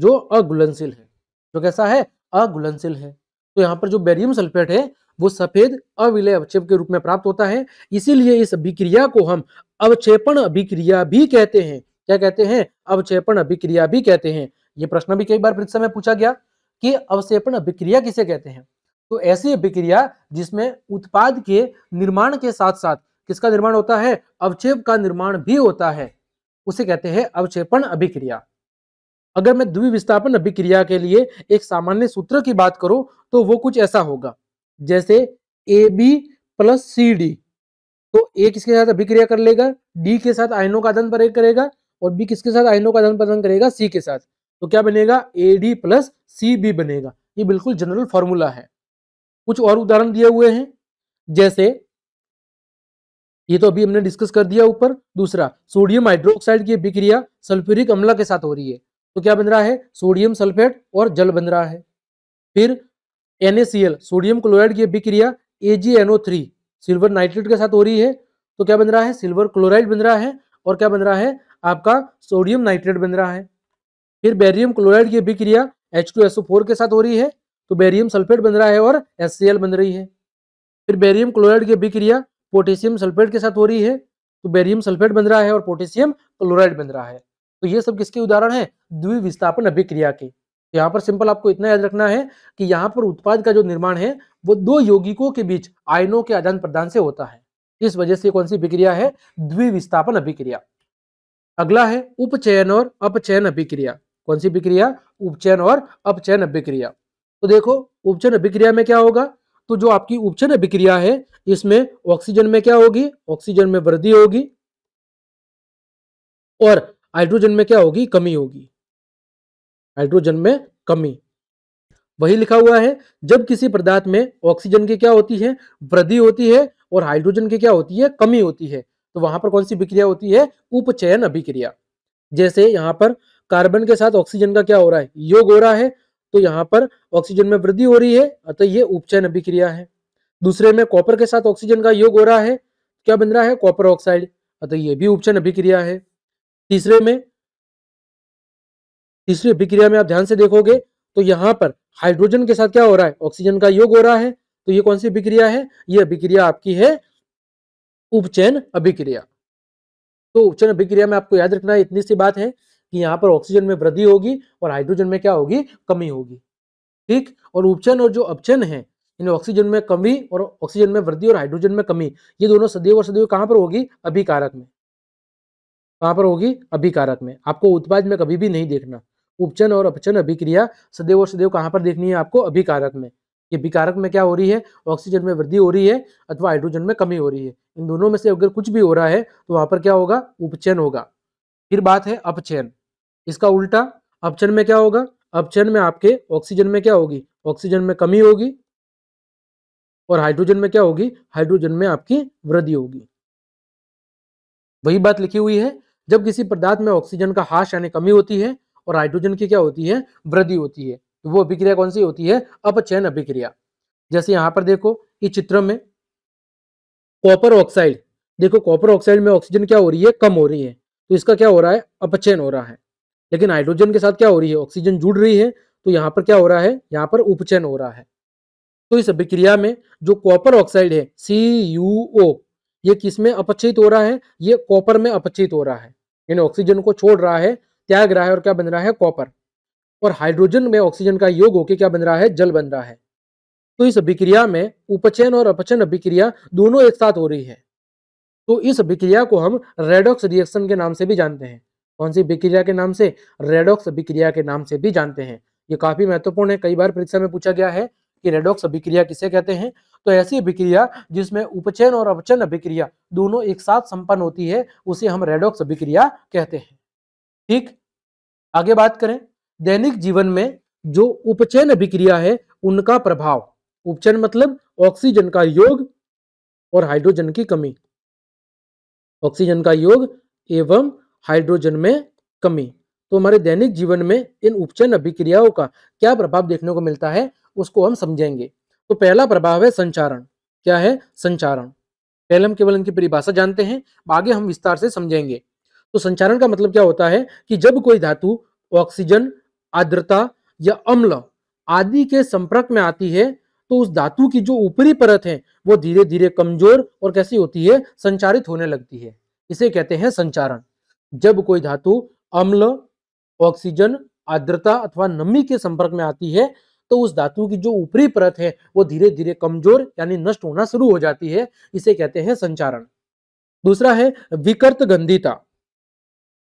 जो अघुलनशील है जो कैसा है अघुलनशील है तो यहाँ पर जो बेरियम सल्फेट है वो सफेद अविलय अवक्षेप के रूप में प्राप्त होता है इसीलिए इस अभिक्रिया को हम अवक्षेपण अभिक्रिया भी कहते हैं क्या कहते हैं अवक्षेपण अभिक्रिया भी कहते हैं ये प्रश्न भी कई बार परीक्षा में पूछा गया कि अवक्षेपण अभिक्रिया किसे कहते हैं तो ऐसी अभिक्रिया जिसमें उत्पाद के निर्माण के साथ साथ किसका निर्माण होता है अवक्षेप का निर्माण भी होता है उसे कहते हैं अवक्षेपण अभिक्रिया अगर मैं द्विविस्थापन अभिक्रिया के लिए एक सामान्य सूत्र की बात करूं तो वो कुछ ऐसा होगा जैसे A B plus C D तो ए किसके साथ अभिक्रिया कर लेगा डी के साथ आयनों का आदान प्रदान करेगा और बी किसके साथ आयनों का आदान प्रदान करेगा सी के साथ तो क्या बनेगा A D plus C B बनेगा ये बिल्कुल जनरल फॉर्मूला है कुछ और उदाहरण दिए हुए हैं जैसे ये तो अभी हमने डिस्कस कर दिया ऊपर दूसरा सोडियम हाइड्रोक्साइड की अभिक्रिया सल्फ्यूरिक अम्ला के साथ हो रही है तो क्या बन रहा है सोडियम सल्फेट और जल बन रहा है फिर NaCl सोडियम क्लोराइड की अभिक्रिया AgNO3 सिल्वर नाइट्रेट के साथ हो रही है तो क्या बन रहा है सिल्वर क्लोराइड बन रहा है और क्या बन रहा है आपका सोडियम नाइट्रेट बन रहा है फिर बेरियम क्लोराइड की अभिक्रिया H2SO4 के साथ हो रही है तो बेरियम सल्फेट बन रहा है और एस बन रही है फिर बेरियम क्लोराइड की अभिक्रिया पोटेशियम सल्फेट के साथ हो रही है तो बेरियम सल्फेट बन रहा है और पोटेशियम क्लोराइड बन रहा है तो ये सब किसके उदाहरण है द्विविस्थापन अभिक्रिया के तो यहाँ पर सिंपल आपको इतना याद रखना है कि यहाँ पर उत्पाद का जो निर्माण है वो दो यौगिकों के बीच आयनों के आदान प्रदान से होता है इस वजह से कौन सी अभिक्रिया है द्विविस्थापन अभिक्रिया अगला है उपचयन और अपचयन अभिक्रिया कौन सी अभिक्रिया उपचयन और अपचयन अभिक्रिया तो देखो उपचन अभिक्रिया में क्या होगा तो जो आपकी उपचन अभिक्रिया है इसमें ऑक्सीजन में क्या होगी ऑक्सीजन में वृद्धि होगी और हाइड्रोजन में क्या होगी कमी होगी हाइड्रोजन में कमी वही लिखा हुआ है जब किसी पदार्थ में ऑक्सीजन की क्या होती है वृद्धि होती है और हाइड्रोजन की क्या होती है कमी होती है तो वहां पर कौन सी विक्रिया होती है उपचयन अभिक्रिया जैसे यहां पर कार्बन के साथ ऑक्सीजन का क्या हो रहा है योग हो रहा है तो यहाँ पर ऑक्सीजन में वृद्धि हो रही है अतः तो ये उपचयन अभिक्रिया है दूसरे में कॉपर के साथ ऑक्सीजन का योग हो रहा है तो क्या बन रहा है कॉपर ऑक्साइड अतः ये भी उपचयन अभिक्रिया है तीसरे में तीसरी अभिक्रिया में आप ध्यान से देखोगे तो यहाँ पर हाइड्रोजन के साथ क्या हो रहा है ऑक्सीजन का योग हो रहा है तो ये कौन सी अभिक्रिया है ये अभिक्रिया आपकी है उपचयन अभिक्रिया तो उपचयन अभिक्रिया में आपको याद रखना है इतनी सी बात है कि यहाँ पर ऑक्सीजन में वृद्धि होगी और हाइड्रोजन में क्या होगी कमी होगी ठीक और उपचन और जो अपचन है यानी ऑक्सीजन में कमी और ऑक्सीजन में वृद्धि और हाइड्रोजन में कमी ये दोनों सदैव और सदैव कहाँ पर होगी अभिकारक में कहाँ पर होगी अभिकारक में आपको उत्पाद में कभी भी नहीं देखना उपचन और अपचन अभिक्रिया सदैव और सदैव कहाँ पर देखनी है आपको अभिकारक में ये अभिकारक में क्या हो रही है ऑक्सीजन में वृद्धि हो रही है अथवा हाइड्रोजन में कमी हो रही है इन दोनों में से अगर कुछ भी हो रहा है तो वहां पर क्या होगा उपचयन होगा फिर बात है अपचयन इसका उल्टा अपचन में क्या होगा अपचन में आपके ऑक्सीजन में क्या होगी ऑक्सीजन में कमी होगी और हाइड्रोजन में क्या होगी हाइड्रोजन में आपकी वृद्धि होगी वही बात लिखी हुई है जब किसी पदार्थ में ऑक्सीजन का हाश यानी कमी होती है और हाइड्रोजन की क्या होती है वृद्धि होती है तो वो अभिक्रिया कौन सी होती है अपचयन अभिक्रिया जैसे यहां पर देखो इस चित्र में कॉपर ऑक्साइड देखो कॉपर ऑक्साइड में ऑक्सीजन क्या हो रही है कम हो रही है तो इसका क्या हो रहा है अपचयन हो रहा है लेकिन हाइड्रोजन के साथ क्या हो रही है ऑक्सीजन जुड़ रही है तो यहाँ पर क्या हो रहा है यहाँ पर उपचयन हो रहा है तो इस अभिक्रिया में जो कॉपर ऑक्साइड है सी यू ओ ये किस में अपचित हो रहा है ये कॉपर में अपचित हो रहा है यानी ऑक्सीजन को छोड़ रहा है त्याग रहा है और क्या बन रहा है कॉपर और हाइड्रोजन में ऑक्सीजन का योग होकर क्या बन रहा है जल बन रहा है तो इस अभिक्रिया में उपचयन और अपचयन अभिक्रिया दोनों एक साथ हो रही है तो इस अभिक्रिया को हम रेडॉक्स रिएक्शन के नाम से भी जानते हैं कौन सी विक्रिया के नाम से रेडोक्स अभिक्रिया के नाम से भी जानते हैं ये काफी महत्वपूर्ण है कई बार परीक्षा में पूछा गया है कि रेडोक्स अभिक्रिया किसे कहते हैं तो ऐसी अभिक्रिया जिसमें उपचयन और अपचयन अभिक्रिया दोनों एक साथ संपन्न होती है उसे हम रेडोक्स अभिक्रिया कहते हैं ठीक आगे बात करें दैनिक जीवन में जो उपचयन अभिक्रिया है उनका प्रभाव उपचयन मतलब ऑक्सीजन का योग और हाइड्रोजन की कमी ऑक्सीजन का योग एवं हाइड्रोजन में कमी तो हमारे दैनिक जीवन में इन उपचयन अभिक्रियाओं का क्या प्रभाव देखने को मिलता है उसको हम समझेंगे तो पहला प्रभाव है संचारण क्या है संचारण पहले हम केवल इनकी परिभाषा जानते हैं आगे हम विस्तार से समझेंगे तो संचारण का मतलब क्या होता है कि जब कोई धातु ऑक्सीजन आर्द्रता या अम्ल आदि के संपर्क में आती है तो उस धातु की जो ऊपरी परत है वो धीरे धीरे कमजोर और कैसी होती है संचारित होने लगती है इसे कहते हैं संचारण जब कोई धातु अम्ल ऑक्सीजन आर्द्रता अथवा नमी के संपर्क में आती है तो उस धातु की जो ऊपरी परत है वो धीरे धीरे कमजोर यानी नष्ट होना शुरू हो जाती है इसे कहते हैं संचारण दूसरा है विकर्त गंधिता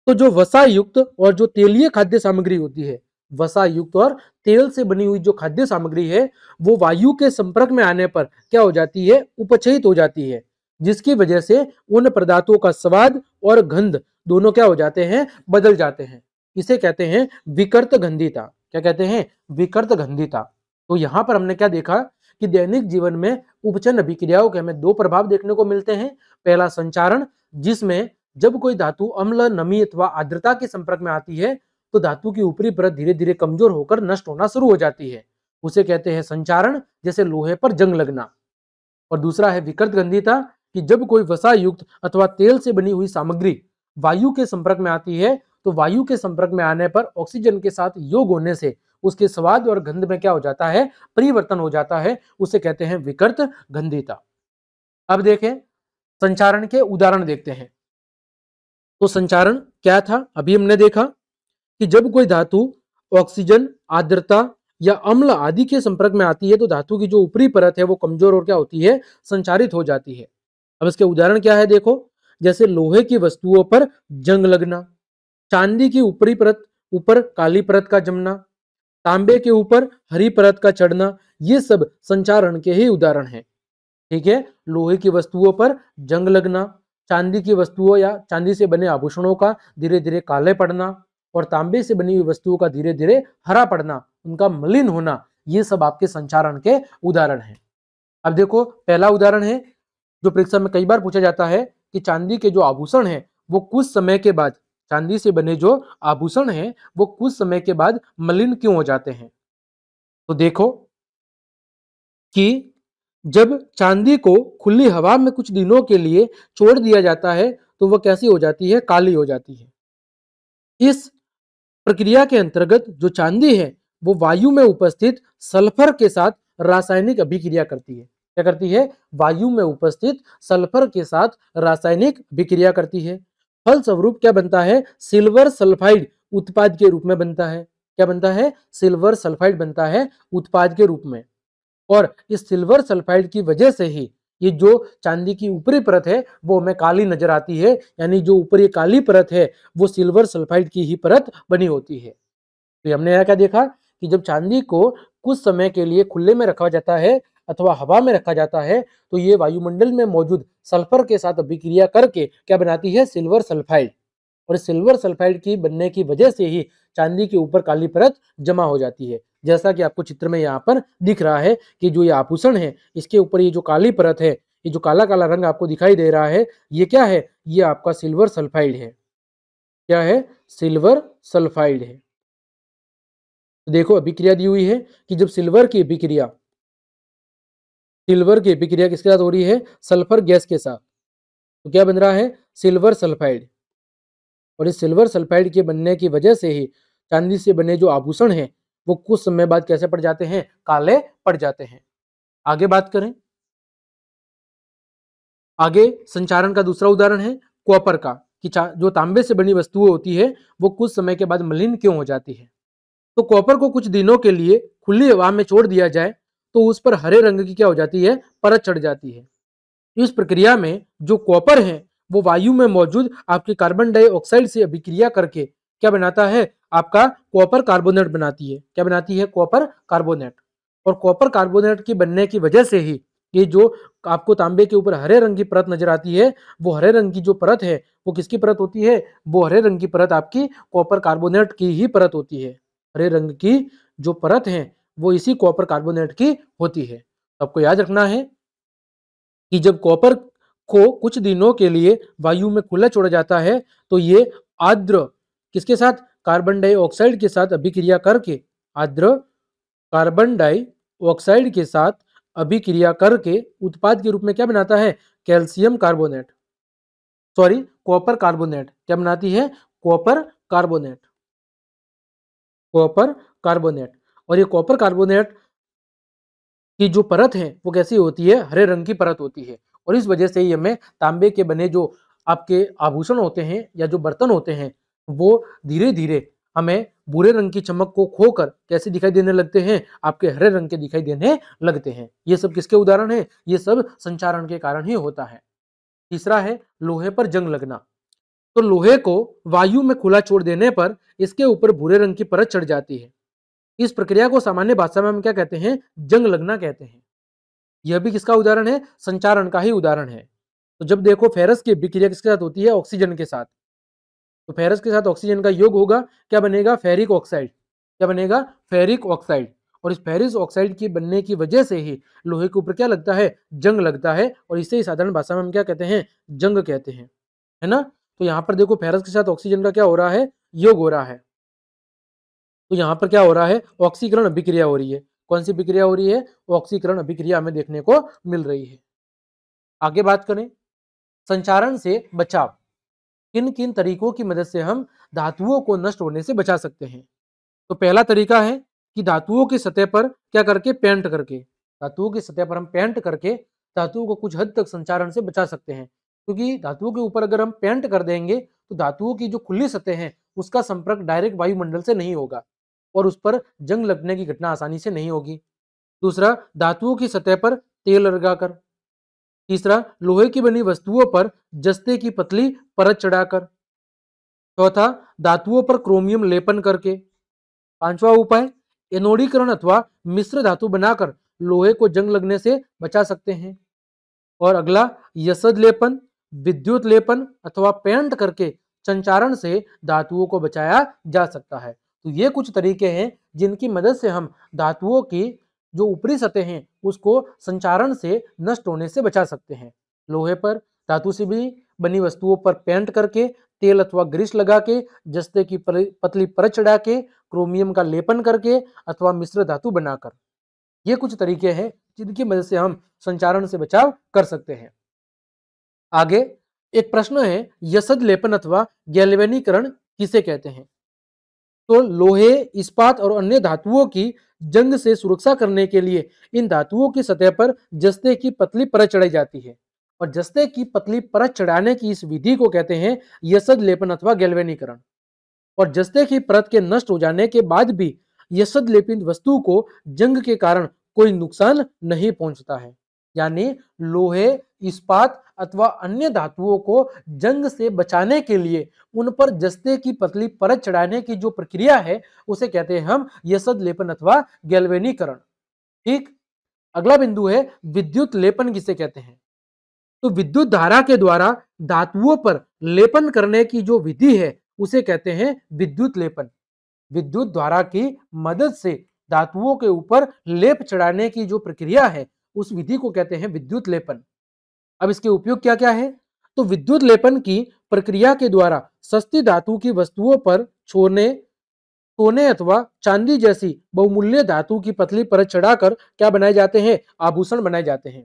तो जो वसा युक्त और जो तेलीय खाद्य सामग्री होती है वसा युक्त और तेल से बनी हुई जो खाद्य सामग्री है वो वायु के संपर्क में आने पर क्या हो जाती है उपचयित हो जाती है जिसकी वजह से उन पदार्थों का स्वाद और गंध दोनों क्या हो जाते हैं बदल जाते हैं इसे कहते हैं विकर्त गंधिता क्या कहते हैं विकर्त गंधिता तो यहां पर हमने क्या देखा कि दैनिक जीवन में उपचन अभिक्रियाओं के हमें दो प्रभाव देखने को मिलते हैं पहला संचारण जिसमें जब कोई धातु अम्ल नमी अथवा आर्द्रता के संपर्क में आती है तो धातु की ऊपरी परत धीरे धीरे कमजोर होकर नष्ट होना शुरू हो जाती है उसे कहते हैं संचारण जैसे लोहे पर जंग लगना और दूसरा है विकृत गंधिता कि जब कोई वसा युक्त अथवा तेल से बनी हुई सामग्री वायु के संपर्क में आती है तो वायु के संपर्क में आने पर ऑक्सीजन के साथ योग होने से उसके स्वाद और गंध में क्या हो जाता है परिवर्तन हो जाता है उसे कहते हैं विकर्त गंधिता अब देखें संचारण के उदाहरण देखते हैं तो संचारण क्या था अभी हमने देखा कि जब कोई धातु ऑक्सीजन आर्द्रता या अम्ल आदि के संपर्क में आती है तो धातु की जो ऊपरी परत है वो कमजोर और क्या होती है संचारित हो जाती है अब इसके उदाहरण क्या है देखो जैसे लोहे की वस्तुओं पर जंग लगना चांदी की ऊपरी परत ऊपर काली परत का जमना तांबे के ऊपर हरी परत का चढ़ना ये सब संचारण के ही उदाहरण हैं ठीक है लोहे की वस्तुओं पर जंग लगना चांदी की वस्तुओं या चांदी से बने आभूषणों का धीरे धीरे काले पड़ना और तांबे से बनी हुई वस्तुओं का धीरे धीरे हरा पड़ना उनका मलिन होना ये सब आपके संचारण के उदाहरण हैं अब देखो पहला उदाहरण है जो परीक्षा में कई बार पूछा जाता है कि चांदी के जो आभूषण है वो कुछ समय के बाद चांदी से बने जो आभूषण है वो कुछ समय के बाद मलिन क्यों हो जाते हैं तो देखो कि जब चांदी को खुली हवा में कुछ दिनों के लिए छोड़ दिया जाता है तो वह कैसी हो जाती है काली हो जाती है इस प्रक्रिया के अंतर्गत जो चांदी है वो वायु में उपस्थित सल्फर के साथ रासायनिक अभिक्रिया करती है क्या करती है वायु में उपस्थित सल्फर के साथ रासायनिक विक्रिया करती है फलस्वरूप क्या बनता है सिल्वर सल्फाइड उत्पाद के रूप में बनता है क्या बनता है सिल्वर सल्फाइड बनता है उत्पाद के रूप में और इस सिल्वर सल्फाइड की वजह से ही ये जो चांदी की ऊपरी परत है वो हमें काली नजर आती है यानी जो ऊपरी काली परत है वो सिल्वर सल्फाइड की ही परत बनी होती है तो हमने यहाँ क्या देखा कि जब चांदी को कुछ समय के लिए खुले में रखा जाता है अथवा हवा में रखा जाता है तो ये वायुमंडल में मौजूद सल्फर के साथ अभिक्रिया करके क्या बनाती है सिल्वर सल्फाइड और सिल्वर सल्फाइड की बनने की वजह से ही चांदी के ऊपर काली परत जमा हो जाती है जैसा कि आपको चित्र में यहाँ पर दिख रहा है कि जो ये आभूषण है इसके ऊपर ये जो काली परत है ये जो काला काला रंग आपको दिखाई दे रहा है ये क्या है ये आपका सिल्वर सल्फाइड है क्या है सिल्वर सल्फाइड है देखो अभिक्रिया दी हुई है कि जब सिल्वर की अभिक्रिया सिल्वर की अभिक्रिया किसके साथ हो रही है सल्फर गैस के साथ तो क्या बन रहा है सिल्वर सल्फाइड और इस सिल्वर सल्फाइड के बनने की वजह से ही चांदी से बने जो आभूषण हैं वो कुछ समय बाद कैसे पड़ जाते हैं काले पड़ जाते हैं आगे बात करें आगे संचारण का दूसरा उदाहरण है कॉपर का कि जो तांबे से बनी वस्तुएं होती है वो कुछ समय के बाद मलिन क्यों हो जाती है तो कॉपर को कुछ दिनों के लिए खुली हवा में छोड़ दिया जाए तो उस पर हरे रंग की क्या हो जाती है परत चढ़ जाती है तो इस प्रक्रिया में जो कॉपर है वो वायु में मौजूद आपके कार्बन डाइऑक्साइड से अभिक्रिया करके क्या बनाता है आपका कॉपर कार्बोनेट बनाती है क्या बनाती है कॉपर कार्बोनेट और कॉपर कार्बोनेट की बनने की वजह से ही ये जो आपको तांबे के ऊपर हरे रंग की परत नजर आती है वो हरे रंग की जो परत है वो किसकी परत होती है वो हरे रंग की परत आपकी कॉपर कार्बोनेट की ही परत होती है हरे रंग की जो परत है वो इसी कॉपर कार्बोनेट की होती है आपको याद रखना है कि जब कॉपर को कुछ दिनों के लिए वायु में खुला छोड़ा जाता है तो ये आर्द्र किसके साथ कार्बन डाइऑक्साइड के साथ अभिक्रिया करके आर्द्र कार्बन डाइऑक्साइड के साथ अभिक्रिया करके उत्पाद के रूप में क्या बनाता है calcium carbonate sorry copper carbonate क्या बनाती है कॉपर कार्बोनेट कॉपर कार्बोनेट और ये कॉपर कार्बोनेट की जो परत है वो कैसी होती है हरे रंग की परत होती है और इस वजह से ये हमें तांबे के बने जो आपके आभूषण होते हैं या जो बर्तन होते हैं वो धीरे धीरे हमें बुरे रंग की चमक को खोकर कैसे दिखाई देने लगते हैं आपके हरे रंग के दिखाई देने लगते हैं ये सब किसके उदाहरण है ये सब संचारण के कारण ही होता है तीसरा है लोहे पर जंग लगना तो लोहे को वायु में खुला छोड़ देने पर इसके ऊपर भूरे रंग की परत चढ़ जाती है इस प्रक्रिया को सामान्य भाषा में हम क्या कहते हैं जंग लगना कहते हैं यह भी किसका उदाहरण है संचारण का ही उदाहरण है तो जब देखो फेरस की अभिक्रिया किसके साथ होती है ऑक्सीजन के साथ तो फेरस के साथ ऑक्सीजन का योग होगा क्या बनेगा फेरिक ऑक्साइड क्या बनेगा फेरिक ऑक्साइड और इस फेरिस ऑक्साइड की बनने की वजह से ही लोहे के ऊपर क्या लगता है जंग लगता है और इसे ही साधारण भाषा में हम क्या कहते हैं जंग कहते हैं है ना तो यहाँ पर देखो फेरस के साथ ऑक्सीजन का क्या हो रहा है योग हो रहा है तो यहाँ पर क्या हो रहा है ऑक्सीकरण अभिक्रिया हो रही है कौन सी अभिक्रिया हो रही है ऑक्सीकरण अभिक्रिया हमें देखने को मिल रही है आगे बात करें संचारण से बचाव किन किन तरीकों की मदद से हम धातुओं को नष्ट होने से बचा सकते हैं तो पहला तरीका है कि धातुओं की सतह पर क्या करके पेंट करके धातुओं की सतह पर हम पेंट करके धातुओं को कुछ हद तक संचारण से बचा सकते हैं क्योंकि धातुओं के ऊपर अगर हम पेंट कर देंगे तो धातुओं की जो खुली सतह है उसका संपर्क डायरेक्ट वायुमंडल से नहीं होगा और उस पर जंग लगने की घटना आसानी से नहीं होगी दूसरा धातुओं की सतह पर तेल लगाकर तीसरा लोहे की बनी वस्तुओं पर जस्ते की पतली परत चढ़ाकर चौथा धातुओं पर क्रोमियम लेपन करके पांचवा उपाय एनोडीकरण अथवा मिश्र धातु बनाकर लोहे को जंग लगने से बचा सकते हैं और अगला यसद लेपन विद्युत लेपन अथवा पेंट करके संचारण से धातुओं को बचाया जा सकता है तो ये कुछ तरीके हैं जिनकी मदद से हम धातुओं की जो ऊपरी सतह हैं उसको संचारण से नष्ट होने से बचा सकते हैं लोहे पर धातु से भी बनी वस्तुओं पर पेंट करके तेल अथवा ग्रीस लगा के जस्ते की पतली पर चढ़ा के क्रोमियम का लेपन करके अथवा मिश्र धातु बनाकर ये कुछ तरीके हैं जिनकी मदद से हम संचारण से बचाव कर सकते हैं आगे एक प्रश्न है यसद लेपन अथवा गैलवेनीकरण किसे कहते हैं तो लोहे इस्पात और अन्य धातुओं की जंग से सुरक्षा करने के लिए इन धातुओं की सतह पर जस्ते की पतली परत चढ़ाई जाती है और जस्ते की पतली परत चढ़ाने की इस विधि को कहते हैं यशद लेपन अथवा गैल्वेनीकरण और जस्ते की परत के नष्ट हो जाने के बाद भी यशद लेपित वस्तु को जंग के कारण कोई नुकसान नहीं पहुंचता है यानी लोहे इस्पात अथवा अन्य धातुओं को जंग से बचाने के लिए उन पर जस्ते की पतली परत चढ़ाने की जो प्रक्रिया है उसे कहते हैं हम यसद लेपन अथवा गैल्वेनीकरण ठीक अगला बिंदु है विद्युत लेपन किसे कहते हैं तो विद्युत धारा के द्वारा धातुओं पर लेपन करने की जो विधि है उसे कहते हैं विद्युत लेपन विद्युत धारा की मदद से धातुओं के ऊपर लेप चढ़ाने की जो प्रक्रिया है उस विधि को कहते हैं विद्युत लेपन अब इसके उपयोग क्या क्या है तो विद्युत लेपन की प्रक्रिया के द्वारा सस्ती धातु की वस्तुओं पर छोने सोने अथवा चांदी जैसी बहुमूल्य धातु की पतली परत चढ़ाकर क्या बनाए जाते हैं आभूषण बनाए जाते हैं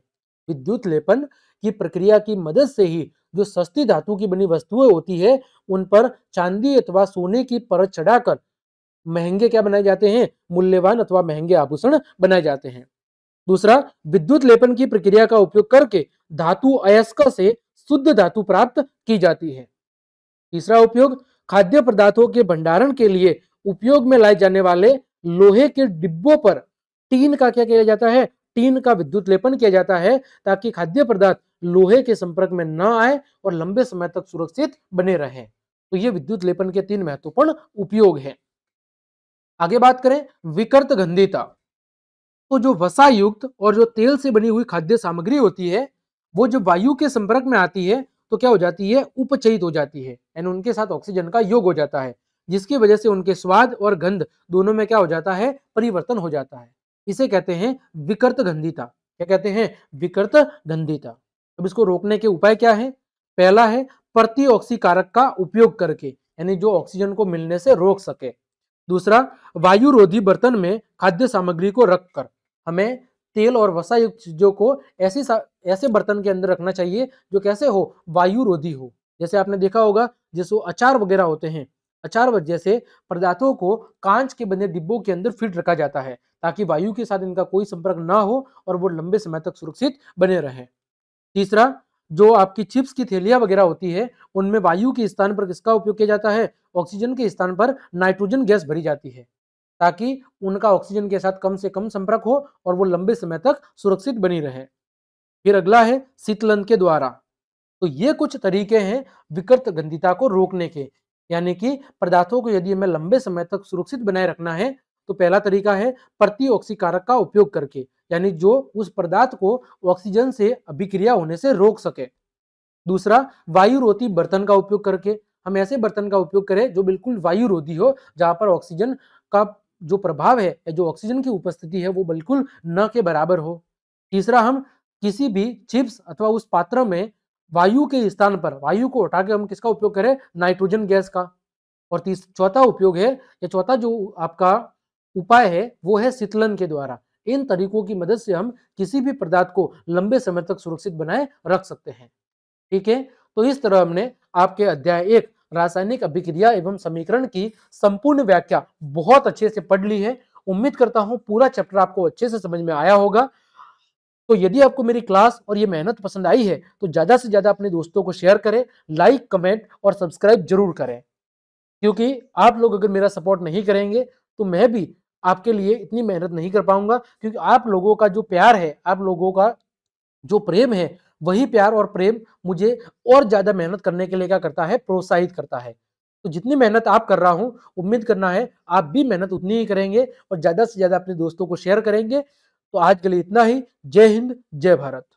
विद्युत लेपन की प्रक्रिया की मदद से ही जो सस्ती धातु की बनी वस्तुएं होती है उन पर चांदी अथवा सोने की परत चढ़ाकर महंगे क्या बनाए जाते हैं मूल्यवान अथवा महंगे आभूषण बनाए जाते हैं दूसरा विद्युत लेपन की प्रक्रिया का उपयोग करके धातु अयस्क से शुद्ध धातु प्राप्त की जाती है तीसरा उपयोग खाद्य पदार्थों के भंडारण के लिए उपयोग में लाए जाने वाले लोहे के डिब्बों पर टीन का क्या किया जाता है टीन का विद्युत लेपन किया जाता है ताकि खाद्य पदार्थ लोहे के संपर्क में न आए और लंबे समय तक सुरक्षित बने रहे तो ये विद्युत लेपन के तीन महत्वपूर्ण उपयोग हैं आगे बात करें विकर्त गंधिता तो जो वसा युक्त और जो तेल से बनी हुई खाद्य सामग्री होती है वो जब वायु के संपर्क में आती है तो क्या हो जाती है उपचयित हो जाती है एंड उनके साथ ऑक्सीजन का योग हो जाता है जिसकी वजह से उनके स्वाद और गंध दोनों में क्या हो जाता है परिवर्तन हो जाता है इसे कहते हैं विकर्त गंधिता क्या कहते हैं विकर्त गंधिता अब इसको रोकने के उपाय क्या है पहला है प्रतिऑक्सीकारक का उपयोग करके यानी जो ऑक्सीजन को मिलने से रोक सके दूसरा वायुरोधी बर्तन में खाद्य सामग्री को रखकर हमें तेल और वसा युक्त चीजों को ऐसे ऐसे बर्तन के अंदर रखना चाहिए जो कैसे हो वायु रोधी हो जैसे आपने देखा होगा जैसे अचार वगैरह होते हैं अचार जैसे पदार्थों को कांच के बने डिब्बों के अंदर फिट रखा जाता है ताकि वायु के साथ इनका कोई संपर्क ना हो और वो लंबे समय तक सुरक्षित बने रहे तीसरा जो आपकी चिप्स की थैलियां वगैरह होती है उनमें वायु के स्थान पर किसका उपयोग किया जाता है ऑक्सीजन के स्थान पर नाइट्रोजन गैस भरी जाती है ताकि उनका ऑक्सीजन के साथ कम से कम संपर्क हो और वो लंबे समय तक सुरक्षित बनी रहे फिर अगला है शीतलन के द्वारा तो ये कुछ तरीके हैं विकृत गंधिता को रोकने के यानी कि पदार्थों को यदि हमें लंबे समय तक सुरक्षित बनाए रखना है तो पहला तरीका है प्रति कारक का उपयोग करके यानी जो उस पदार्थ को ऑक्सीजन से अभिक्रिया होने से रोक सके दूसरा वायुरोधी बर्तन का उपयोग करके हम ऐसे बर्तन का उपयोग करें जो बिल्कुल वायुरोधी हो जहां पर ऑक्सीजन का जो प्रभाव है जो ऑक्सीजन की उपस्थिति है वो बिल्कुल न के बराबर हो तीसरा हम किसी भी चिप्स अथवा उस पात्र में वायु के स्थान पर वायु को हटा के हम किसका उपयोग करें नाइट्रोजन गैस का और चौथा उपयोग है या चौथा जो आपका उपाय है वो है शीतलन के द्वारा इन तरीकों की मदद से हम किसी भी पदार्थ को लंबे समय तक सुरक्षित बनाए रख सकते हैं ठीक है तो इस तरह हमने आपके अध्याय एक रासायनिक अभिक्रिया एवं समीकरण की संपूर्ण व्याख्या बहुत अच्छे से पढ़ ली है उम्मीद करता हूं पूरा चैप्टर आपको अच्छे से समझ में आया होगा तो यदि आपको मेरी क्लास और ये मेहनत पसंद आई है तो ज़्यादा से ज़्यादा अपने दोस्तों को शेयर करें लाइक कमेंट और सब्सक्राइब जरूर करें क्योंकि आप लोग अगर मेरा सपोर्ट नहीं करेंगे तो मैं भी आपके लिए इतनी मेहनत नहीं कर पाऊंगा क्योंकि आप लोगों का जो प्यार है आप लोगों का जो प्रेम है वही प्यार और प्रेम मुझे और ज्यादा मेहनत करने के लिए क्या करता है प्रोत्साहित करता है तो जितनी मेहनत आप कर रहा हूं उम्मीद करना है आप भी मेहनत उतनी ही करेंगे और ज्यादा से ज्यादा अपने दोस्तों को शेयर करेंगे तो आज के लिए इतना ही जय हिंद जय भारत